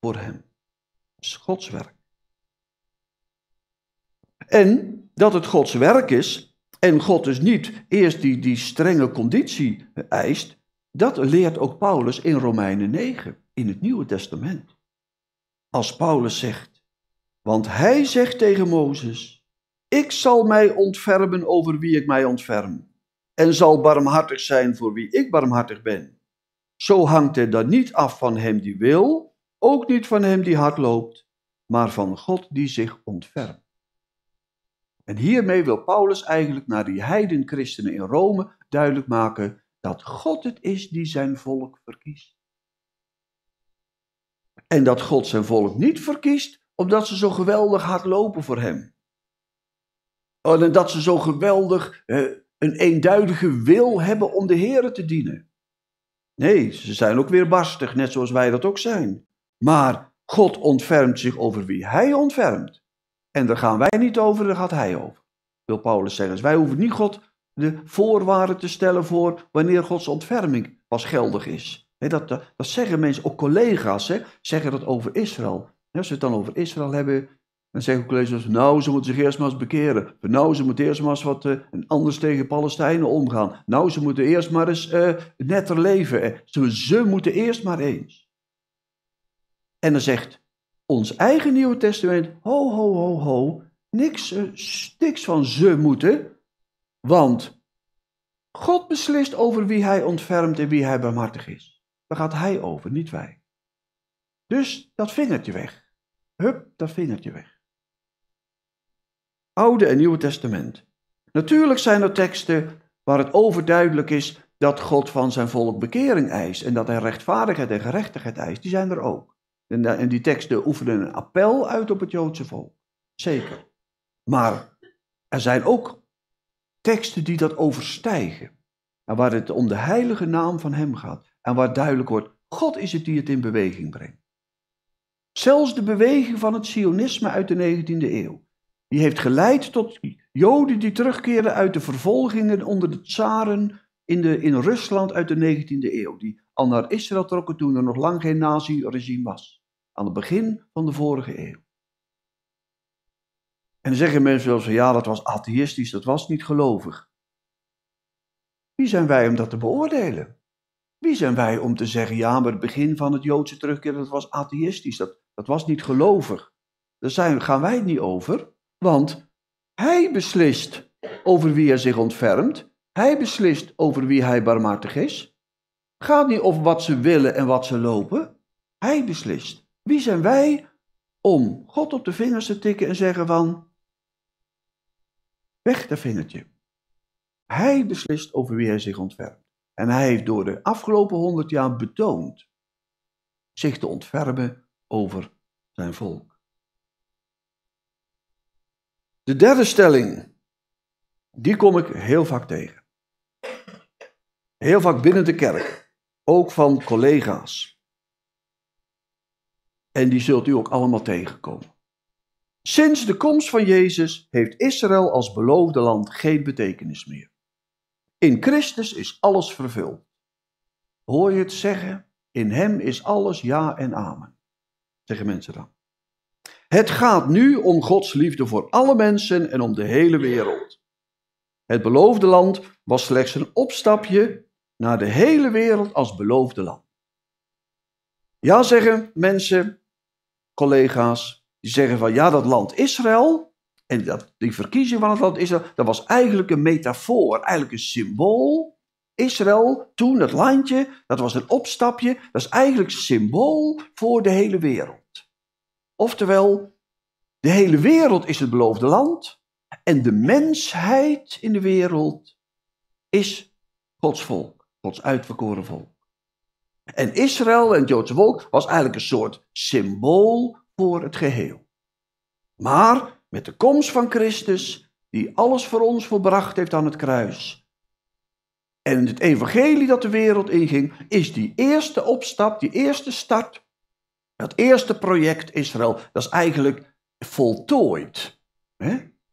voor hem. Dat is Gods werk. En dat het Gods werk is, en God dus niet eerst die, die strenge conditie eist, dat leert ook Paulus in Romeinen 9, in het Nieuwe Testament. Als Paulus zegt, want hij zegt tegen Mozes, ik zal mij ontfermen over wie ik mij ontferm en zal barmhartig zijn voor wie ik barmhartig ben. Zo hangt het dan niet af van hem die wil, ook niet van hem die hard loopt, maar van God die zich ontfermt. En hiermee wil Paulus eigenlijk naar die heidenchristenen in Rome duidelijk maken dat God het is die zijn volk verkiest. En dat God zijn volk niet verkiest omdat ze zo geweldig hard lopen voor hem. Oh, en dat ze zo geweldig eh, een eenduidige wil hebben om de Heer te dienen. Nee, ze zijn ook weer barstig, net zoals wij dat ook zijn. Maar God ontfermt zich over wie hij ontfermt. En daar gaan wij niet over, daar gaat hij over. Wil Paulus zeggen. Dus wij hoeven niet God de voorwaarden te stellen voor wanneer Gods ontferming pas geldig is. dat, dat, zeggen mensen, ook collega's hè, zeggen dat over Israël. als we het dan over Israël hebben, dan zeggen collega's, nou ze moeten zich eerst maar eens bekeren. Nou ze moeten eerst maar eens wat uh, anders tegen Palestijnen omgaan. Nou ze moeten eerst maar eens eh, netter leven. Ze, ze moeten eerst maar eens. En dan zegt ons eigen Nieuwe Testament, ho, ho, ho, ho, niks, niks eh, van ze moeten, want God beslist over wie hij ontfermt en wie hij barmhartig is. Daar gaat hij over, niet wij. Dus dat vingertje weg. Hup, dat vingertje weg. Oude en Nieuwe Testament. Natuurlijk zijn er teksten waar het overduidelijk is dat God van zijn volk bekering eist en dat hij rechtvaardigheid en gerechtigheid eist. Die zijn er ook. Eh, en, die teksten oefenen een appel uit op het Joodse volk. Zeker. Maar er zijn ook teksten die dat overstijgen. En waar het om de heilige naam van Hem gaat. En waar duidelijk wordt, God is het die het in beweging brengt. Zelfs de beweging van het sionisme uit de 19e eeuw. Die heeft geleid tot Joden die terugkeren uit de vervolgingen onder de tsaren in, de, in Rusland uit de 19e eeuw. Die al naar Israël trokken toen er nog lang geen nazi-regime was aan het begin van de vorige eeuw. En dan zeggen mensen wel van ja, dat was atheïstisch, dat was niet gelovig. Wie zijn wij om dat te beoordelen? Wie zijn wij om te zeggen, ja, maar het begin van het Joodse terugkeer, dat was atheïstisch, dat, dat was niet gelovig. Daar zijn, gaan wij het niet over, want hij beslist over wie hij zich ontfermt. Hij beslist over wie hij barmhartig is. Gaat niet over wat ze willen en wat ze lopen. Hij beslist. Wie zijn wij om God op de vingers te tikken en zeggen van, weg dat vingertje. Hij beslist over wie hij zich ontwerpt. En hij heeft door de afgelopen honderd jaar betoond zich te ontfermen over zijn volk. De derde stelling, die kom ik heel vaak tegen. Heel vaak binnen de kerk, ook van collega's. En die zult u ook allemaal tegenkomen. Sinds de komst van Jezus heeft Israël als beloofde land geen betekenis meer. In Christus is alles vervuld. Hoor je het zeggen? In Hem is alles ja en amen. Zeggen mensen dan. Het gaat nu om Gods liefde voor alle mensen en om de hele wereld. Het beloofde land was slechts een opstapje naar de hele wereld als beloofde land. Ja, zeggen mensen, collega's die zeggen van ja, dat land Israël en dat, die verkiezing van het land Israël, dat was eigenlijk een metafoor, eigenlijk een symbool. Israël, toen het landje, dat was een opstapje, dat is eigenlijk symbool voor de hele wereld. Oftewel, de hele wereld is het beloofde land en de mensheid in de wereld is Gods volk, Gods uitverkoren volk. En Israël en het Joodse volk was eigenlijk een soort symbool voor het geheel. Maar met de komst van Christus, die alles voor ons volbracht heeft aan het kruis, en het evangelie dat de wereld inging, is die eerste opstap, die eerste start, dat eerste project Israël, dat is eigenlijk voltooid.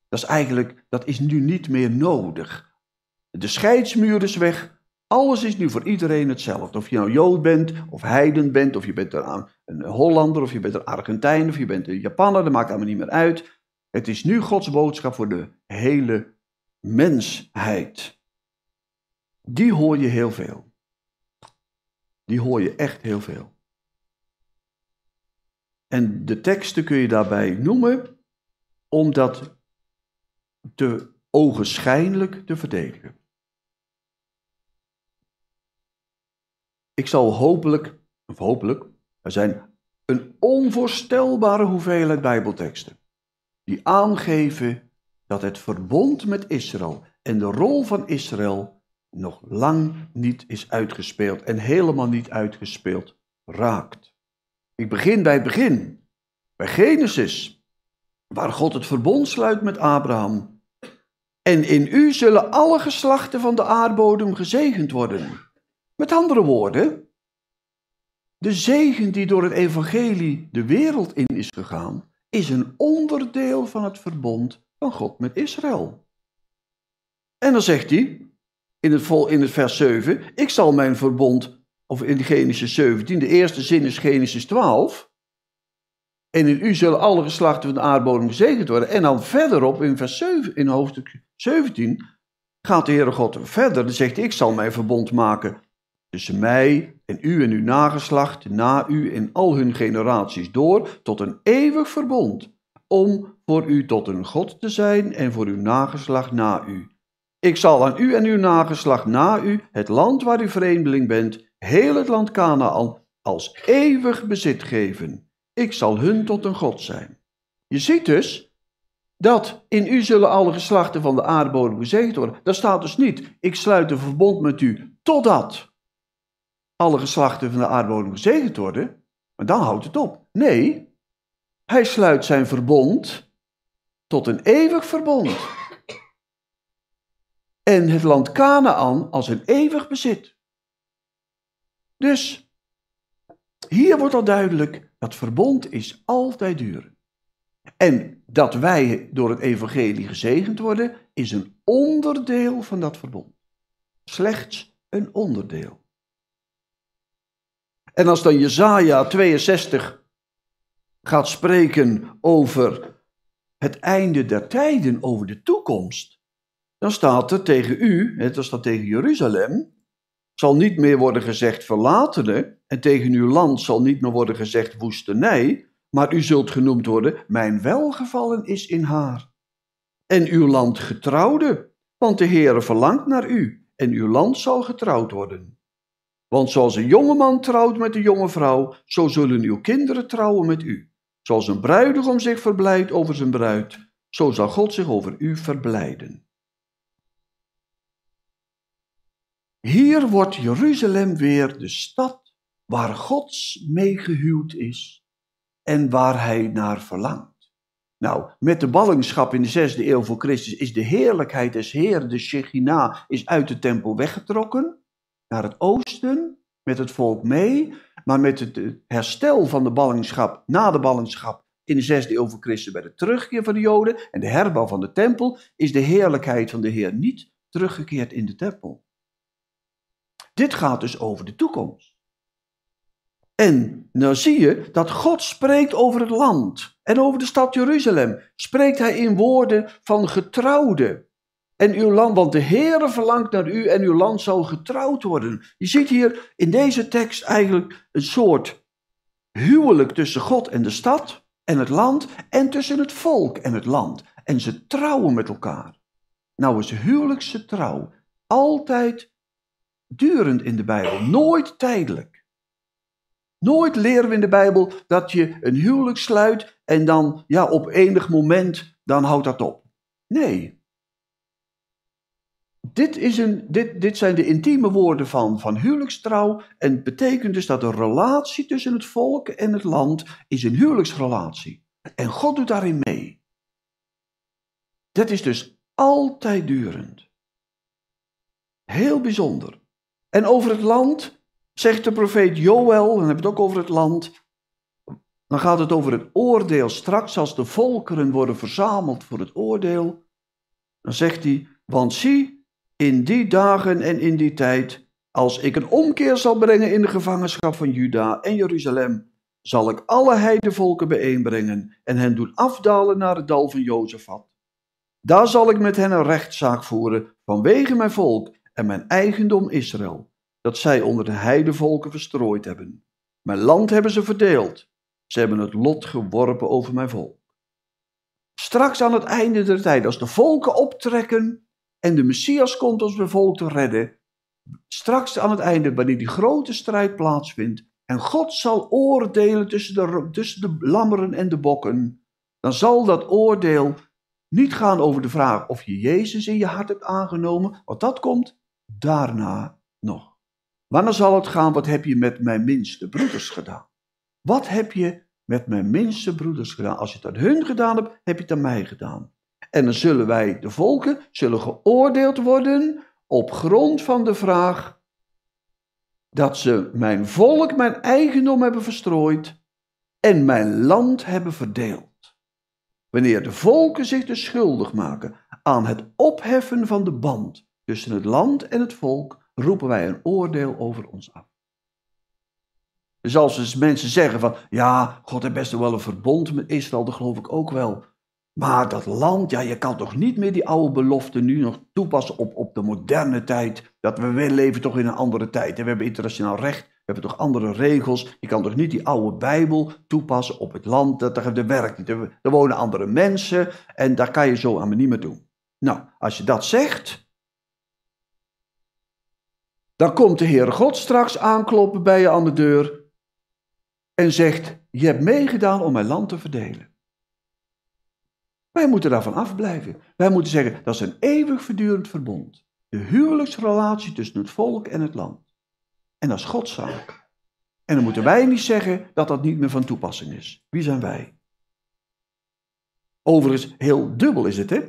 Dat is eigenlijk, dat is nu niet meer nodig. De scheidsmuur is weg, alles is nu voor iedereen hetzelfde. Of je nou Jood bent, of heiden bent, of je bent een Hollander, of je bent een Argentijn, of je bent een Japanner, dat maakt allemaal niet meer uit. Het is nu Gods boodschap voor de hele mensheid. Die hoor je heel veel. Die hoor je echt heel veel. En de teksten kun je daarbij noemen om dat te ogenschijnlijk te verdedigen. Ik zal hopelijk, of hopelijk, er zijn een onvoorstelbare hoeveelheid Bijbelteksten die aangeven dat het verbond met Israël en de rol van Israël nog lang niet is uitgespeeld en helemaal niet uitgespeeld raakt. Ik begin bij het begin, bij Genesis, waar God het verbond sluit met Abraham. En in u zullen alle geslachten van de aardbodem gezegend worden. Met andere woorden, de zegen die door het evangelie de wereld in is gegaan, is een onderdeel van het verbond van God met Israël. En dan zegt hij in het, vol, in het vers 7, ik zal mijn verbond, of in Genesis 17, de eerste zin is Genesis 12, en in u zullen alle geslachten van de aardbodem gezegend worden. En dan verderop in vers 7, in hoofdstuk 17, gaat de Heere God verder. Dan zegt hij, ik zal mijn verbond maken tussen mij en u en uw nageslacht na u en al hun generaties door tot een eeuwig verbond, om voor u tot een God te zijn en voor uw nageslacht na u. Ik zal aan u en uw nageslacht na u het land waar u vreemdeling bent, heel het land Canaan, als eeuwig bezit geven. Ik zal hun tot een God zijn. Je ziet dus dat in u zullen alle geslachten van de aardbodem gezegend worden. Dat staat dus niet, ik sluit een verbond met u totdat alle geslachten van de aardbodem gezegend worden, maar dan houdt het op. Nee, hij sluit zijn verbond tot een eeuwig verbond. En het land Canaan als een eeuwig bezit. Dus hier wordt al duidelijk dat verbond is altijd duur. En dat wij door het evangelie gezegend worden, is een onderdeel van dat verbond. Slechts een onderdeel. En als dan Jezaja 62 gaat spreken over het einde der tijden, over de toekomst, dan staat er tegen u, dat staat tegen Jeruzalem, zal niet meer worden gezegd verlatene, en tegen uw land zal niet meer worden gezegd woestenij, maar u zult genoemd worden, mijn welgevallen is in haar. En uw land getrouwde, want de Heere verlangt naar u, en uw land zal getrouwd worden. Want zoals een jonge man trouwt met een jonge vrouw, zo zullen uw kinderen trouwen met u. Zoals een bruidegom zich verblijdt over zijn bruid, zo zal God zich over u verblijden. Hier wordt Jeruzalem weer de stad waar Gods meegehuwd is en waar hij naar verlangt. Nou, met de ballingschap in de zesde eeuw voor Christus is de heerlijkheid des Heer, de Shechina, is uit de tempel weggetrokken naar het oosten met het volk mee, maar met het herstel van de ballingschap na de ballingschap in de zesde eeuw voor Christus bij de terugkeer van de Joden en de herbouw van de tempel, is de heerlijkheid van de Heer niet teruggekeerd in de tempel. Dit gaat dus over de toekomst. En dan nou zie je dat God spreekt over het land en over de stad Jeruzalem. Spreekt hij in woorden van getrouwde en uw land, want de Heere verlangt naar u en uw land zal getrouwd worden. Je ziet hier in deze tekst eigenlijk een soort huwelijk tussen God en de stad en het land en tussen het volk en het land. En ze trouwen met elkaar. Nou is huwelijkse trouw altijd durend in de Bijbel, nooit tijdelijk. Nooit leren we in de Bijbel dat je een huwelijk sluit en dan ja, op enig moment dan houdt dat op. Nee, dit, is een, dit, dit zijn de intieme woorden van, van huwelijkstrouw. En betekent dus dat de relatie tussen het volk en het land is een huwelijksrelatie. En God doet daarin mee. Dat is dus altijd durend. Heel bijzonder. En over het land zegt de profeet Joël, en dan hebben we het ook over het land. Dan gaat het over het oordeel straks, als de volkeren worden verzameld voor het oordeel. Dan zegt hij, want zie, in die dagen en in die tijd, als ik een omkeer zal brengen in de gevangenschap van Juda en Jeruzalem, zal ik alle heidevolken bijeenbrengen en hen doen afdalen naar het dal van Jozefat. Daar zal ik met hen een rechtszaak voeren vanwege mijn volk en mijn eigendom Israël, dat zij onder de heidevolken verstrooid hebben. Mijn land hebben ze verdeeld. Ze hebben het lot geworpen over mijn volk. Straks aan het einde der tijd, als de volken optrekken, en de Messias komt ons bevolk te redden. Straks aan het einde, wanneer die grote strijd plaatsvindt. En God zal oordelen tussen de, tussen de lammeren en de bokken. Dan zal dat oordeel niet gaan over de vraag of je Jezus in je hart hebt aangenomen. Want dat komt daarna nog. Wanneer zal het gaan, wat heb je met mijn minste broeders gedaan? Wat heb je met mijn minste broeders gedaan? Als je het aan hun gedaan hebt, heb je het aan mij gedaan. En dan zullen wij, de volken, zullen geoordeeld worden op grond van de vraag dat ze mijn volk, mijn eigendom hebben verstrooid en mijn land hebben verdeeld. Wanneer de volken zich dus schuldig maken aan het opheffen van de band tussen het land en het volk, roepen wij een oordeel over ons af. Dus als dus mensen zeggen van, ja, God heeft best wel een verbond met Israël, dat geloof ik ook wel. Maar dat land, ja, je kan toch niet meer die oude belofte nu nog toepassen op, op de moderne tijd. Dat we, leven toch in een andere tijd. En we hebben internationaal recht, we hebben toch andere regels. Je kan toch niet die oude Bijbel toepassen op het land. Dat, dat, dat werkt niet. Er wonen andere mensen en daar kan je zo aan me niet meer doen. Nou, als je dat zegt, dan komt de Heere God straks aankloppen bij je aan de deur en zegt: Je hebt meegedaan om mijn land te verdelen. Wij moeten daarvan afblijven. Wij moeten zeggen, dat is een eeuwig verdurend verbond. De huwelijksrelatie tussen het volk en het land. En dat is Gods zaak. En dan moeten wij niet zeggen dat dat niet meer van toepassing is. Wie zijn wij? Overigens, heel dubbel is het, hè?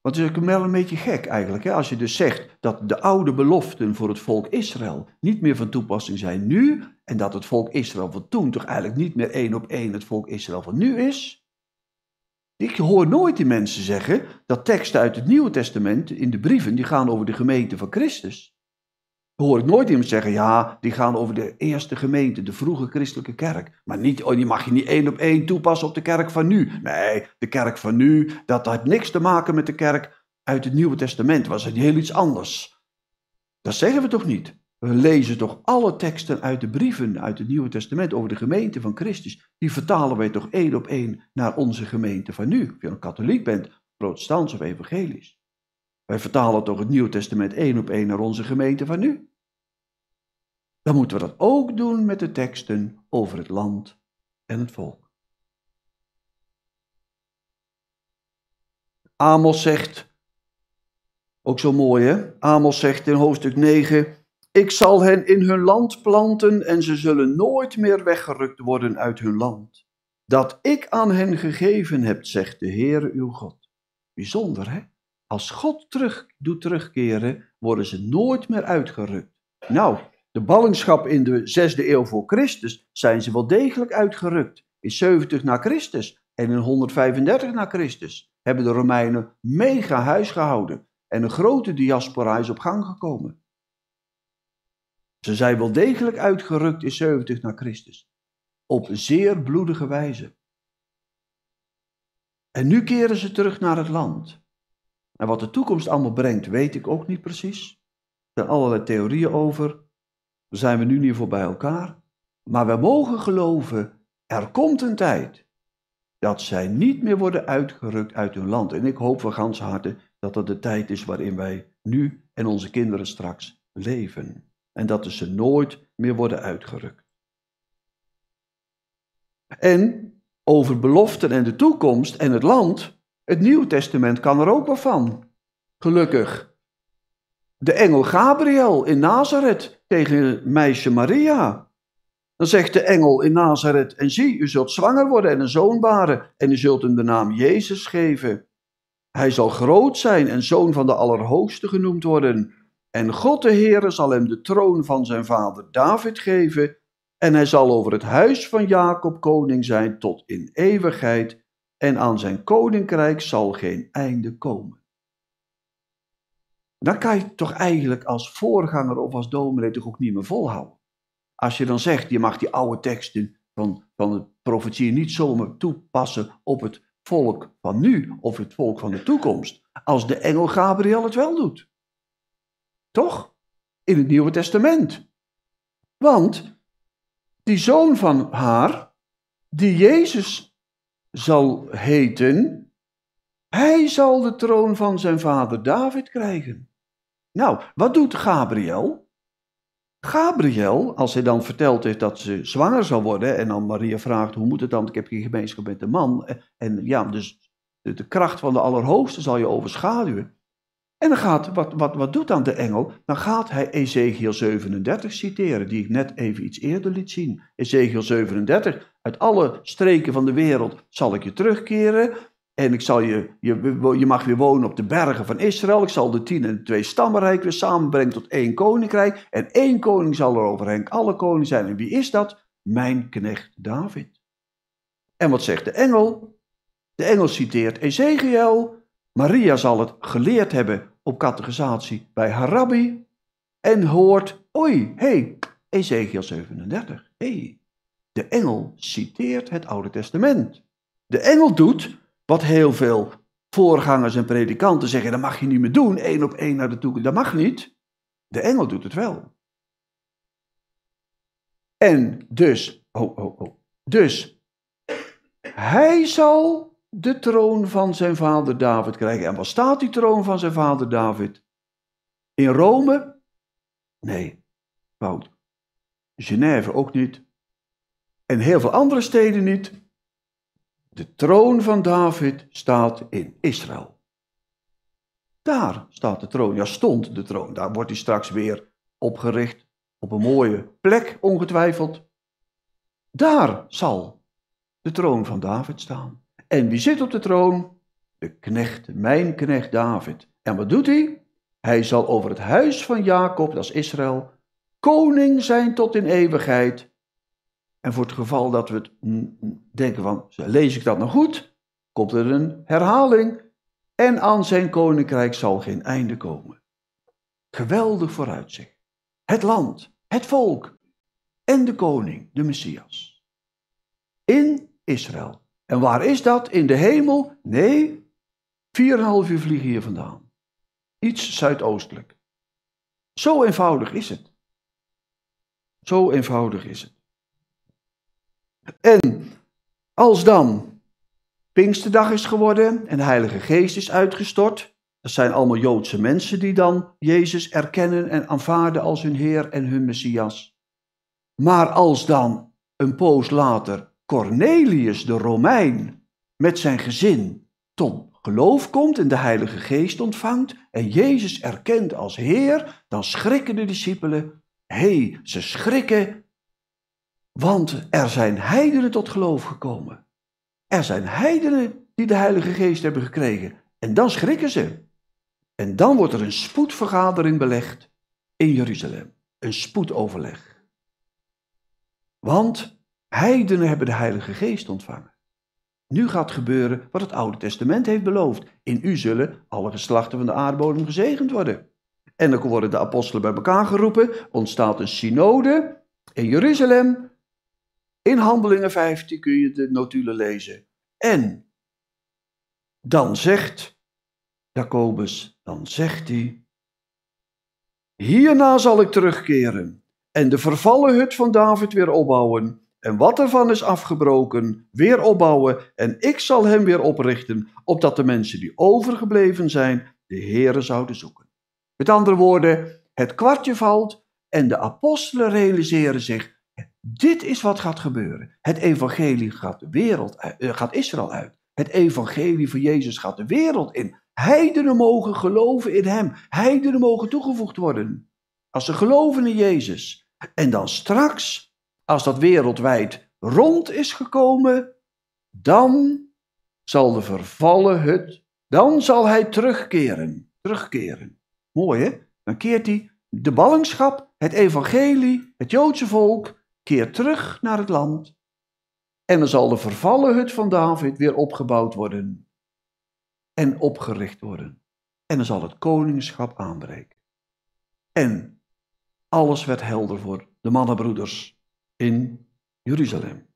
Want het is wel een beetje gek eigenlijk, hè? als je dus zegt dat de oude beloften voor het volk Israël niet meer van toepassing zijn nu, en dat het volk Israël van toen toch eigenlijk niet meer één op één het volk Israël van nu is, ik hoor nooit die mensen zeggen dat teksten uit het Nieuwe Testament in de brieven, die gaan over de gemeente van Christus. Ik hoor ik nooit iemand zeggen, ja, die gaan over de eerste gemeente, de vroege christelijke kerk. Maar niet, oh, die mag je niet één op één toepassen op de kerk van nu. Nee, de kerk van nu, dat had niks te maken met de kerk uit het Nieuwe Testament. Was het heel iets anders. Dat zeggen we toch niet? We lezen toch alle teksten uit de brieven uit het Nieuwe Testament over de gemeente van Christus. Die vertalen wij toch één op één naar onze gemeente van nu. Of je een katholiek bent, protestants of evangelisch. Wij vertalen toch het Nieuwe Testament één op één naar onze gemeente van nu. Dan moeten we dat ook doen met de teksten over het land en het volk. Amos zegt, ook zo mooi hè, Amos zegt in hoofdstuk 9, ik zal hen in hun land planten en ze zullen nooit meer weggerukt worden uit hun land. Dat ik aan hen gegeven heb, zegt de Heer uw God. Bijzonder, hè? Als God terug doet terugkeren, worden ze nooit meer uitgerukt. Nou, de ballingschap in de zesde eeuw voor Christus zijn ze wel degelijk uitgerukt. In 70 na Christus en in 135 na Christus hebben de Romeinen mega huis gehouden. En een grote diaspora is op gang gekomen. Ze zijn wel degelijk uitgerukt in 70 na Christus. Op zeer bloedige wijze. En nu keren ze terug naar het land. En wat de toekomst allemaal brengt, weet ik ook niet precies. Er zijn allerlei theorieën over. Daar zijn we nu niet voor bij elkaar. Maar we mogen geloven, er komt een tijd dat zij niet meer worden uitgerukt uit hun land. En ik hoop van ganse harte dat dat de tijd is waarin wij nu en onze kinderen straks leven en dat ze nooit meer worden uitgerukt. En over beloften en de toekomst en het land, het Nieuw Testament kan er ook wel van. Gelukkig. De engel Gabriel in Nazareth tegen meisje Maria. Dan zegt de engel in Nazareth: En zie, u zult zwanger worden en een zoon baren, en u zult hem de naam Jezus geven. Hij zal groot zijn en zoon van de Allerhoogste genoemd worden. En God de Heere zal hem de troon van zijn vader David geven, en hij zal over het huis van Jacob koning zijn tot in eeuwigheid, en aan zijn koninkrijk zal geen einde komen. Dan kan je toch eigenlijk als voorganger of als dominee toch ook niet meer volhouden. Als je dan zegt, je mag die oude teksten van, van de profetie niet zomaar toepassen op het volk van nu of het volk van de toekomst, als de engel Gabriel het wel doet. Toch? In het Nieuwe Testament. Want die zoon van haar, die Jezus zal heten, hij zal de troon van zijn vader David krijgen. Nou, wat doet Gabriel? Gabriel, als hij dan verteld heeft dat ze zwanger zal worden, en dan Maria vraagt: hoe moet het dan? Ik heb geen gemeenschap met de man. En ja, dus de kracht van de Allerhoogste zal je overschaduwen. En dan gaat, wat, wat, wat doet dan de engel? Dan gaat hij Ezekiel 37 citeren, die ik net even iets eerder liet zien. Ezekiel 37, uit alle streken van de wereld zal ik je terugkeren. En ik zal je, je, je mag weer wonen op de bergen van Israël. Ik zal de tien en twee stammenrijk weer samenbrengen tot één koninkrijk. En één koning zal er overheen alle koning zijn. En wie is dat? Mijn knecht David. En wat zegt de engel? De engel citeert Ezekiel. Maria zal het geleerd hebben op categorisatie bij Harabi en hoort, oei, hey, Ezekiel 37. hey, de engel citeert het Oude Testament. De engel doet wat heel veel voorgangers en predikanten zeggen, dat mag je niet meer doen, één op één naar de toekomst, dat mag niet. De engel doet het wel. En dus, oh, oh, oh, dus hij zal de troon van zijn vader David krijgen. En waar staat die troon van zijn vader David? In Rome? Nee, fout. Genève ook niet. En heel veel andere steden niet. De troon van David staat in Israël. Daar staat de troon. Ja, stond de troon. Daar wordt hij straks weer opgericht. Op een mooie plek, ongetwijfeld. Daar zal de troon van David staan. En wie zit op de troon? De knecht, mijn knecht David. En wat doet hij? Hij zal over het huis van Jacob, dat is Israël, koning zijn tot in eeuwigheid. En voor het geval dat we het denken van, lees ik dat nog goed? Komt er een herhaling. En aan zijn koninkrijk zal geen einde komen. Geweldig vooruitzicht. Het land, het volk en de koning, de Messias. In Israël. En waar is dat? In de hemel? Nee, 4,5 uur vliegen hier vandaan. Iets zuidoostelijk. Zo eenvoudig is het. Zo eenvoudig is het. En als dan Pinksterdag is geworden en de Heilige Geest is uitgestort, dat zijn allemaal Joodse mensen die dan Jezus erkennen en aanvaarden als hun Heer en hun Messias. Maar als dan een poos later Cornelius de Romein met zijn gezin tot geloof komt en de Heilige Geest ontvangt en Jezus erkent als Heer, dan schrikken de discipelen. Hé, hey, ze schrikken, want er zijn heidenen tot geloof gekomen. Er zijn heidenen die de Heilige Geest hebben gekregen. En dan schrikken ze. En dan wordt er een spoedvergadering belegd in Jeruzalem. Een spoedoverleg. Want Heidenen hebben de Heilige Geest ontvangen. Nu gaat gebeuren wat het Oude Testament heeft beloofd. In u zullen alle geslachten van de aardbodem gezegend worden. En dan worden de apostelen bij elkaar geroepen, ontstaat een synode in Jeruzalem. In Handelingen 15 kun je de notulen lezen. En dan zegt Jacobus, dan zegt hij, hierna zal ik terugkeren en de vervallen hut van David weer opbouwen en wat ervan is afgebroken, weer opbouwen en ik zal hem weer oprichten, opdat de mensen die overgebleven zijn de Heere zouden zoeken. Met andere woorden, het kwartje valt en de apostelen realiseren zich, dit is wat gaat gebeuren. Het evangelie gaat, de wereld, uit, eh, gaat Israël uit. Het evangelie van Jezus gaat de wereld in. Heidenen mogen geloven in Hem. Heidenen mogen toegevoegd worden. Als ze geloven in Jezus. En dan straks als dat wereldwijd rond is gekomen, dan zal de vervallen hut, dan zal hij terugkeren. Terugkeren. Mooi hè? Dan keert hij de ballingschap, het evangelie, het Joodse volk, keert terug naar het land. En dan zal de vervallen hut van David weer opgebouwd worden en opgericht worden. En dan zal het koningschap aanbreken. En alles werd helder voor de mannenbroeders in Jeruzalem.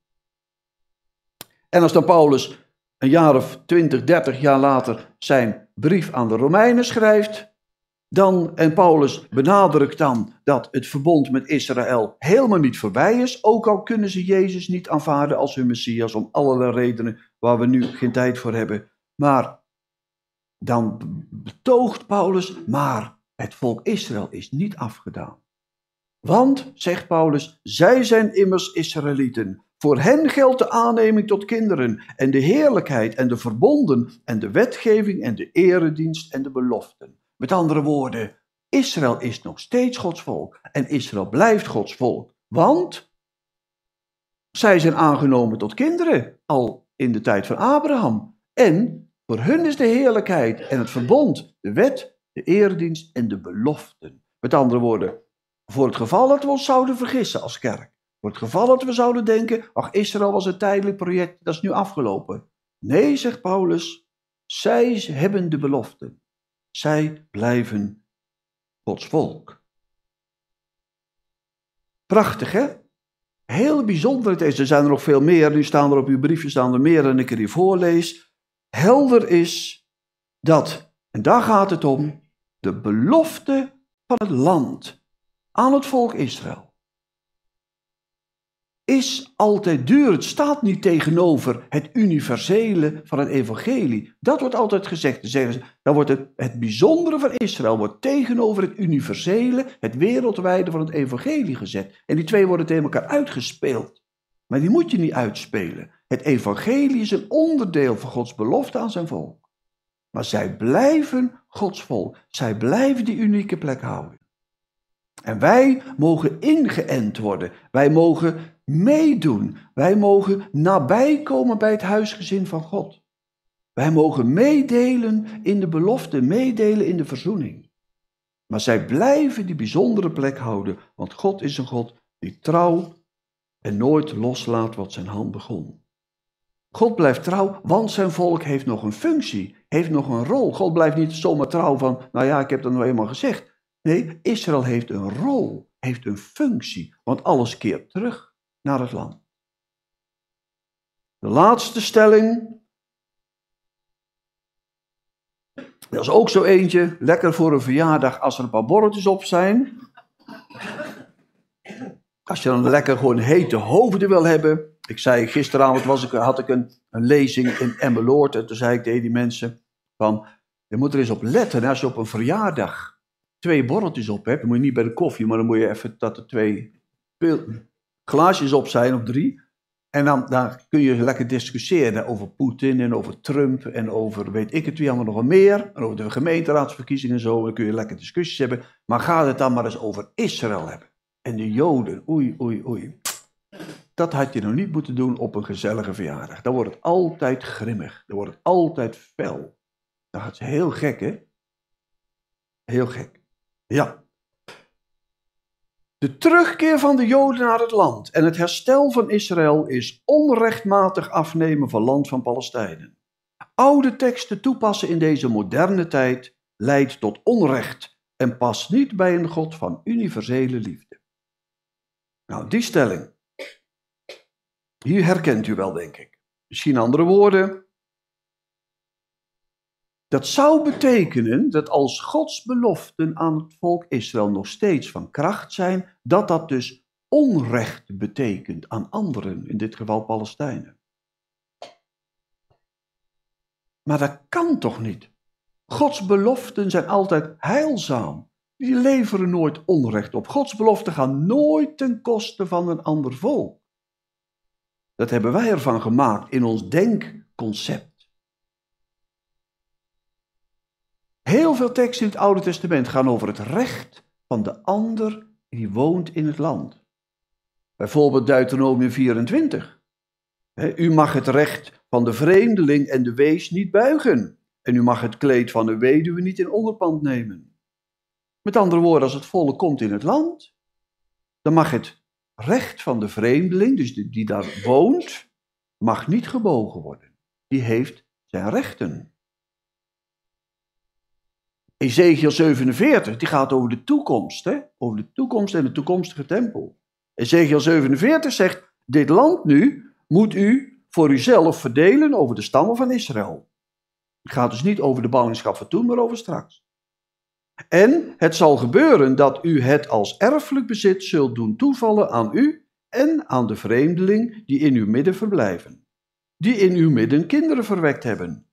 En als dan Paulus een jaar of 20, 30 jaar later zijn brief aan de Romeinen schrijft, dan, en Paulus benadrukt dan dat het verbond met Israël helemaal niet voorbij is, ook al kunnen ze Jezus niet aanvaarden als hun Messias, om allerlei redenen waar we nu geen tijd voor hebben. Maar dan betoogt Paulus, maar het volk Israël is niet afgedaan. Want, zegt Paulus, zij zijn immers Israëlieten. Voor hen geldt de aanneming tot kinderen en de heerlijkheid en de verbonden en de wetgeving en de eredienst en de beloften. Met andere woorden, Israël is nog steeds Gods volk en Israël blijft Gods volk, want zij zijn aangenomen tot kinderen al in de tijd van Abraham. En voor hun is de heerlijkheid en het verbond, de wet, de eredienst en de beloften. Met andere woorden, voor het geval dat we ons zouden vergissen als kerk. Voor het geval dat we zouden denken: ach, Israël was een tijdelijk project, dat is nu afgelopen. Nee, zegt Paulus, zij hebben de belofte. Zij blijven Gods volk. Prachtig, hè? Heel bijzonder het is. Er zijn er nog veel meer. Nu staan er op uw briefje staan er meer en ik er hier voorlees. Helder is dat, en daar gaat het om, de belofte van het land aan het volk Israël is altijd duur. Het staat niet tegenover het universele van het evangelie. Dat wordt altijd gezegd. Dan, zeggen dan wordt het, het bijzondere van Israël wordt tegenover het universele, het wereldwijde van het evangelie gezet. En die twee worden tegen elkaar uitgespeeld. Maar die moet je niet uitspelen. Het evangelie is een onderdeel van Gods belofte aan zijn volk. Maar zij blijven Gods volk. Zij blijven die unieke plek houden. En wij mogen ingeënt worden. Wij mogen meedoen. Wij mogen nabij komen bij het huisgezin van God. Wij mogen meedelen in de belofte, meedelen in de verzoening. Maar zij blijven die bijzondere plek houden, want God is een God die trouw en nooit loslaat wat zijn hand begon. God blijft trouw, want zijn volk heeft nog een functie, heeft nog een rol. God blijft niet zomaar trouw van, nou ja, ik heb dat nou eenmaal gezegd. Nee, Israël heeft een rol, heeft een functie, want alles keert terug naar het land. De laatste stelling. Dat is ook zo eentje, lekker voor een verjaardag als er een paar borretjes op zijn. Als je dan lekker gewoon hete hoofden wil hebben. Ik zei gisteravond was ik, had ik een, een lezing in Emmeloord en toen zei ik tegen die mensen van, je moet er eens op letten als je op een verjaardag twee borreltjes op hebt, dan moet je niet bij de koffie, maar dan moet je even dat er twee glaasjes op zijn, of drie. En dan, dan kun je lekker discussiëren over Poetin en over Trump en over weet ik het wie allemaal nog meer. over de gemeenteraadsverkiezingen en zo. Dan kun je lekker discussies hebben. Maar ga het dan maar eens over Israël hebben. En de Joden. Oei, oei, oei. Dat had je nog niet moeten doen op een gezellige verjaardag. Dan wordt het altijd grimmig. Dan wordt het altijd fel. Dat is heel gek, hè? Heel gek. Ja. De terugkeer van de Joden naar het land en het herstel van Israël is onrechtmatig afnemen van land van Palestijnen. Oude teksten toepassen in deze moderne tijd leidt tot onrecht en past niet bij een God van universele liefde. Nou, die stelling, hier herkent u wel, denk ik. Misschien andere woorden, dat zou betekenen dat als Gods beloften aan het volk Israël nog steeds van kracht zijn, dat dat dus onrecht betekent aan anderen, in dit geval Palestijnen. Maar dat kan toch niet? Gods beloften zijn altijd heilzaam. Die leveren nooit onrecht op. Gods beloften gaan nooit ten koste van een ander volk. Dat hebben wij ervan gemaakt in ons denkconcept. Heel veel teksten in het Oude Testament gaan over het recht van de ander die woont in het land. Bijvoorbeeld Deuteronomium 24. U mag het recht van de vreemdeling en de wees niet buigen. En u mag het kleed van de weduwe niet in onderpand nemen. Met andere woorden, als het volk komt in het land, dan mag het recht van de vreemdeling, dus die daar woont, mag niet gebogen worden. Die heeft zijn rechten. Ezekiel 47, die gaat over de toekomst, hè? over de toekomst en de toekomstige tempel. Ezekiel 47 zegt, dit land nu moet u voor uzelf verdelen over de stammen van Israël. Het gaat dus niet over de ballingschap van toen, maar over straks. En het zal gebeuren dat u het als erfelijk bezit zult doen toevallen aan u en aan de vreemdeling die in uw midden verblijven, die in uw midden kinderen verwekt hebben.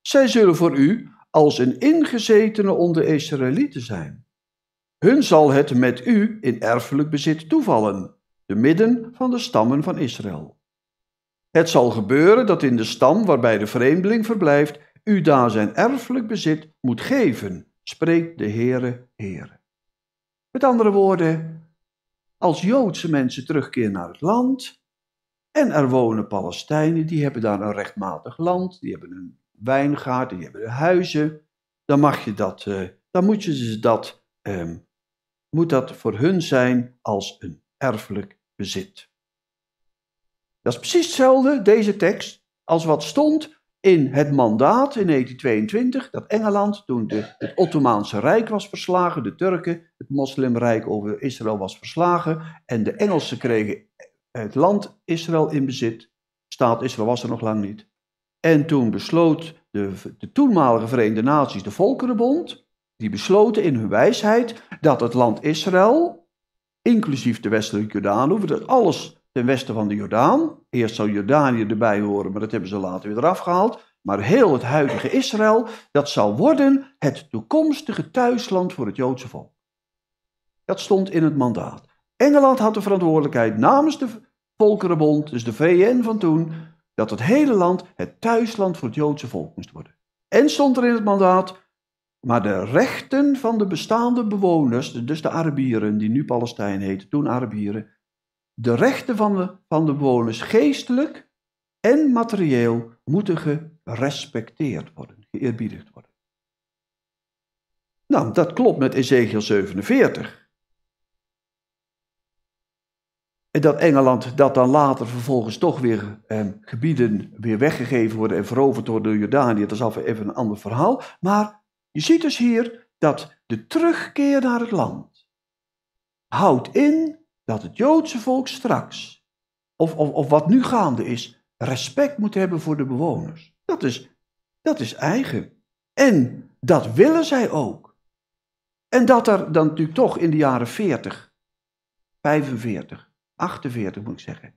Zij zullen voor u als een ingezetene onder Israëlieten zijn. Hun zal het met u in erfelijk bezit toevallen, de midden van de stammen van Israël. Het zal gebeuren dat in de stam waarbij de vreemdeling verblijft, u daar zijn erfelijk bezit moet geven, spreekt de Heere, Heer. Met andere woorden, als Joodse mensen terugkeren naar het land en er wonen Palestijnen, die hebben daar een rechtmatig land, die hebben een wijngaarden, die hebben huizen. Dan mag je dat, eh, dan moet je dus dat, ehm, moet dat voor hun zijn als een erfelijk bezit. Dat is precies hetzelfde, deze tekst, als wat stond in het mandaat in 1922 dat Engeland, toen het Ottomaanse Rijk was verslagen, de Turken, het moslimrijk over Israël was verslagen en de Engelsen kregen het land Israël in bezit. Staat Israël was er nog lang niet. En toen besloot de, de toenmalige Verenigde Naties, de Volkerenbond, die besloten in hun wijsheid dat het land Israël, inclusief de westelijke Jordaanoever, dat alles ten westen van de Jordaan, eerst zou Jordanië erbij horen, maar dat hebben ze later weer eraf gehaald, maar heel het huidige Israël, dat zal worden het toekomstige thuisland voor het Joodse volk. Dat stond in het mandaat. Engeland had de verantwoordelijkheid namens de Volkerenbond, dus de VN van toen, dat het hele land het thuisland voor het Joodse volk moest worden. En stond er in het mandaat, maar de rechten van de bestaande bewoners, dus de Arabieren, die nu Palestijn heten, toen Arabieren, de rechten van de, van de bewoners geestelijk en materieel moeten gerespecteerd worden, geëerbiedigd worden. Nou, dat klopt met Ezekiel 47. En dat Engeland dat dan later vervolgens toch weer eh, gebieden weer weggegeven worden en veroverd worden door Jordanië, dat is al even een ander verhaal. Maar je ziet dus hier dat de terugkeer naar het land houdt in dat het Joodse volk straks, of, of, of wat nu gaande is, respect moet hebben voor de bewoners. Dat is, dat is eigen. En dat willen zij ook. En dat er dan natuurlijk toch in de jaren 40, 45, 48 moet ik zeggen.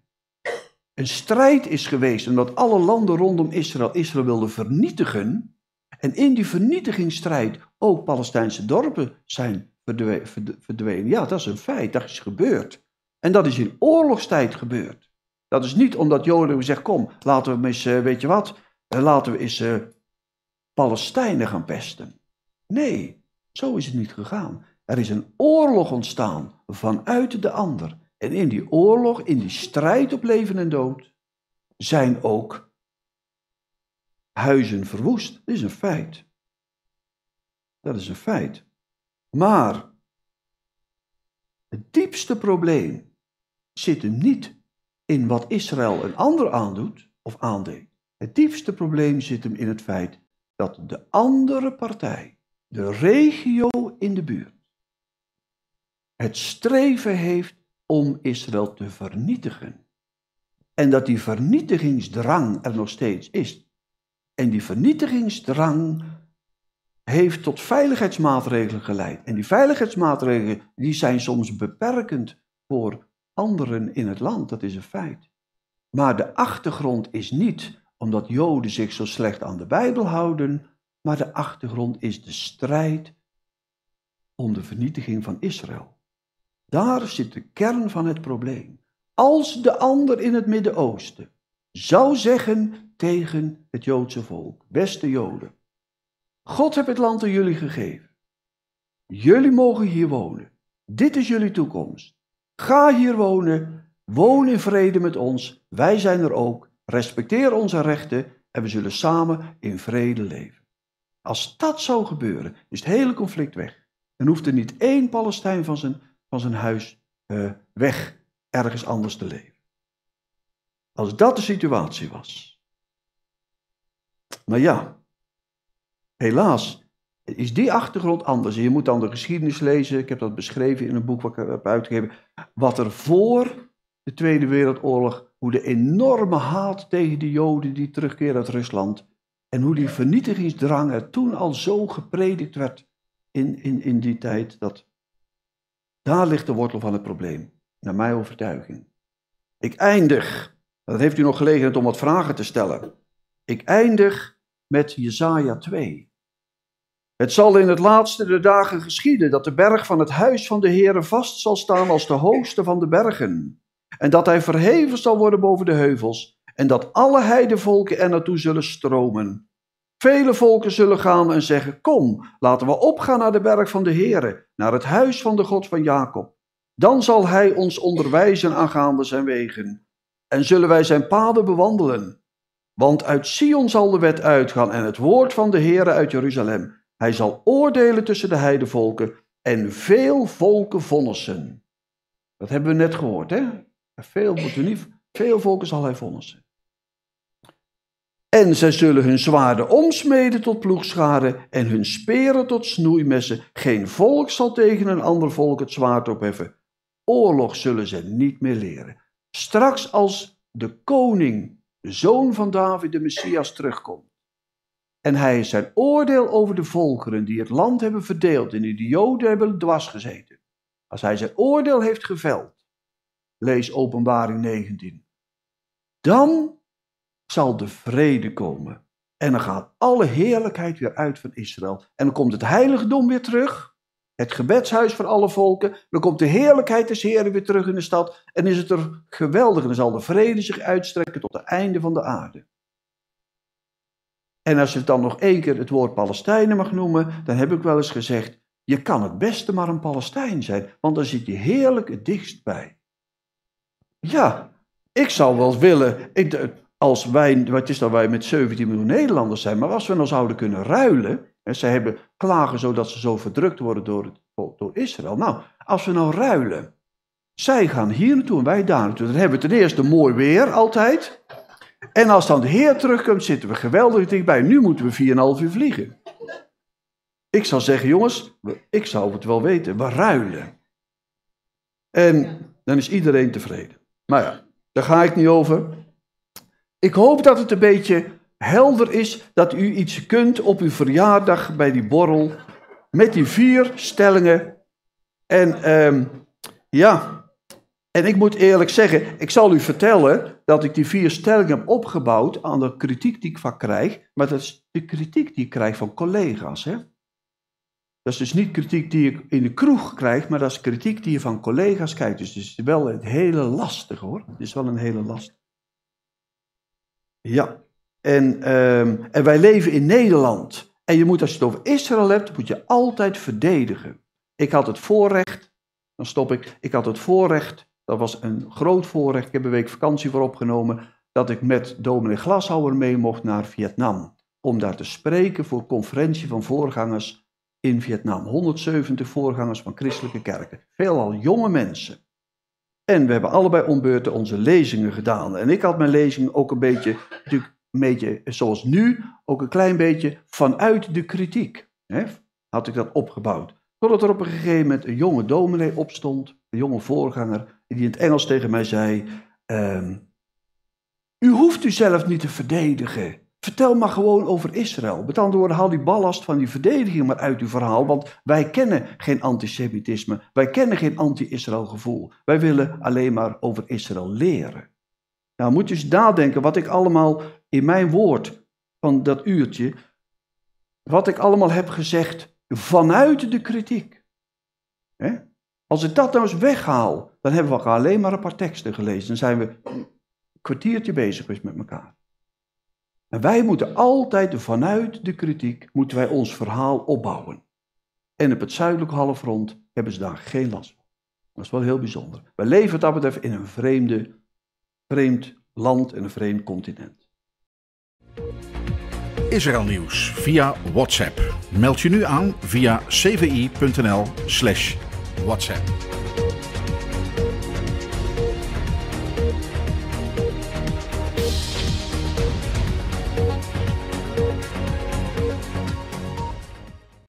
Een strijd is geweest omdat alle landen rondom Israël Israël wilden vernietigen. En in die vernietigingsstrijd ook Palestijnse dorpen zijn verdwenen. Ja, dat is een feit, dat is gebeurd. En dat is in oorlogstijd gebeurd. Dat is niet omdat Joden zeggen, kom, laten we eens, eh, weet je wat, eh, laten we eens eh, Palestijnen gaan pesten. Nee, zo is het niet gegaan. Er is een oorlog ontstaan vanuit de ander. En in die oorlog, in die strijd op leven en dood, zijn ook huizen verwoest. Dat is een feit. Dat is een feit. Maar het diepste probleem zit hem niet in wat Israël een ander aandoet of aandeed. Het diepste probleem zit hem in het feit dat de andere partij, de regio in de buurt, het streven heeft om Israël te vernietigen. En dat die vernietigingsdrang er nog steeds is. En die vernietigingsdrang heeft tot veiligheidsmaatregelen geleid. En die veiligheidsmaatregelen die zijn soms beperkend voor anderen in het land, dat is een feit. Maar de achtergrond is niet omdat Joden zich zo slecht aan de Bijbel houden, maar de achtergrond is de strijd om de vernietiging van Israël. Daar zit de kern van het probleem. Als de ander in het Midden-Oosten zou zeggen tegen het Joodse volk, beste Joden, God heeft het land aan jullie gegeven. Jullie mogen hier wonen. Dit is jullie toekomst. Ga hier wonen. Woon in vrede met ons. Wij zijn er ook. Respecteer onze rechten en we zullen samen in vrede leven. Als dat zou gebeuren, is het hele conflict weg. en hoeft er niet één Palestijn van zijn van zijn huis eh, weg, ergens anders te leven. Als dat de situatie was. Maar ja, helaas is die achtergrond anders. Je moet dan de geschiedenis lezen. Ik heb dat beschreven in een boek wat ik heb uitgegeven. Wat er voor de Tweede Wereldoorlog, hoe de enorme haat tegen de Joden die terugkeerden uit Rusland. En hoe die vernietigingsdrang er toen al zo gepredikt werd in, in, in die tijd. Dat daar ligt de wortel van het probleem, naar mijn overtuiging. Ik eindig, dat heeft u nog gelegenheid om wat vragen te stellen. Ik eindig met Jesaja 2. Het zal in het laatste de dagen geschieden dat de berg van het huis van de Heere vast zal staan als de hoogste van de bergen. En dat hij verheven zal worden boven de heuvels en dat alle heidevolken er naartoe zullen stromen. Vele volken zullen gaan en zeggen: Kom, laten we opgaan naar de berg van de Heere, naar het huis van de God van Jacob. Dan zal hij ons onderwijzen aangaande zijn wegen, en zullen wij zijn paden bewandelen. Want uit Sion zal de wet uitgaan en het woord van de Heere uit Jeruzalem. Hij zal oordelen tussen de heidevolken en veel volken vonnissen. Dat hebben we net gehoord, hè? Veel, u niet, veel volken zal hij vonnissen. En zij zullen hun zwaarden omsmeden tot ploegscharen en hun speren tot snoeimessen. Geen volk zal tegen een ander volk het zwaard opheffen. Oorlog zullen ze niet meer leren. Straks als de koning, de zoon van David, de Messias, terugkomt. En hij zijn oordeel over de volkeren die het land hebben verdeeld en die de Joden hebben gezeten. Als hij zijn oordeel heeft geveld, lees Openbaring 19. Dan zal de vrede komen. En dan gaat alle heerlijkheid weer uit van Israël. En dan komt het heiligdom weer terug. Het gebedshuis voor alle volken. Dan komt de heerlijkheid des Heeren weer terug in de stad. En is het er geweldig. En dan zal de vrede zich uitstrekken tot het einde van de aarde. En als je dan nog één keer het woord Palestijnen mag noemen, dan heb ik wel eens gezegd: je kan het beste maar een Palestijn zijn, want dan zit je heerlijk het dichtst bij. Ja, ik zou wel willen als wij, wat is dat wij met 17 miljoen Nederlanders zijn, maar als we nou zouden kunnen ruilen, en ze hebben klagen zodat ze zo verdrukt worden door, door Israël. Nou, als we nou ruilen, zij gaan hier naartoe en wij daar naartoe. Dan hebben we ten eerste mooi weer altijd. En als dan de Heer terugkomt, zitten we geweldig dichtbij. Nu moeten we 4,5 uur vliegen. Ik zou zeggen, jongens, ik zou het wel weten, we ruilen. En dan is iedereen tevreden. Maar ja, daar ga ik niet over. Ik hoop dat het een beetje helder is dat u iets kunt op uw verjaardag bij die borrel. Met die vier stellingen. En ehm, ja, en ik moet eerlijk zeggen, ik zal u vertellen dat ik die vier stellingen heb opgebouwd aan de kritiek die ik van krijg. Maar dat is de kritiek die ik krijg van collega's. Hè? Dat is dus niet kritiek die ik in de kroeg krijg, maar dat is kritiek die je van collega's krijgt. Dus het is wel een hele lastige hoor. Het is wel een hele lastige. Ja, en, ehm, en wij leven in Nederland. En je moet, als je het over Israël hebt, moet je altijd verdedigen. Ik had het voorrecht, dan stop ik, ik had het voorrecht, dat was een groot voorrecht, ik heb een week vakantie voor opgenomen, dat ik met dominee Glashouwer mee mocht naar Vietnam. Om daar te spreken voor conferentie van voorgangers in Vietnam. 170 voorgangers van christelijke kerken. Veelal jonge mensen. En we hebben allebei ombeurten onze lezingen gedaan. En ik had mijn lezing ook een beetje, natuurlijk een beetje zoals nu, ook een klein beetje vanuit de kritiek. Hè, had ik dat opgebouwd. Totdat er op een gegeven moment een jonge dominee opstond, een jonge voorganger, die in het Engels tegen mij zei: ehm, U hoeft u zelf niet te verdedigen. Vertel maar gewoon over Israël. Met andere woorden, haal die ballast van die verdediging maar uit uw verhaal. Want wij kennen geen antisemitisme. Wij kennen geen anti-Israël gevoel. Wij willen alleen maar over Israël leren. Nou, moet je eens nadenken wat ik allemaal in mijn woord van dat uurtje. wat ik allemaal heb gezegd vanuit de kritiek. Als ik dat nou eens weghaal, dan hebben we alleen maar een paar teksten gelezen. Dan zijn we een kwartiertje bezig met elkaar. En wij moeten altijd vanuit de kritiek moeten wij ons verhaal opbouwen. En op het zuidelijk halfrond hebben ze daar geen last van. Dat is wel heel bijzonder. We leven wat dat betreft in een vreemde, vreemd land en een vreemd continent. Israël nieuws via WhatsApp. Meld je nu aan via cvi.nl/slash WhatsApp.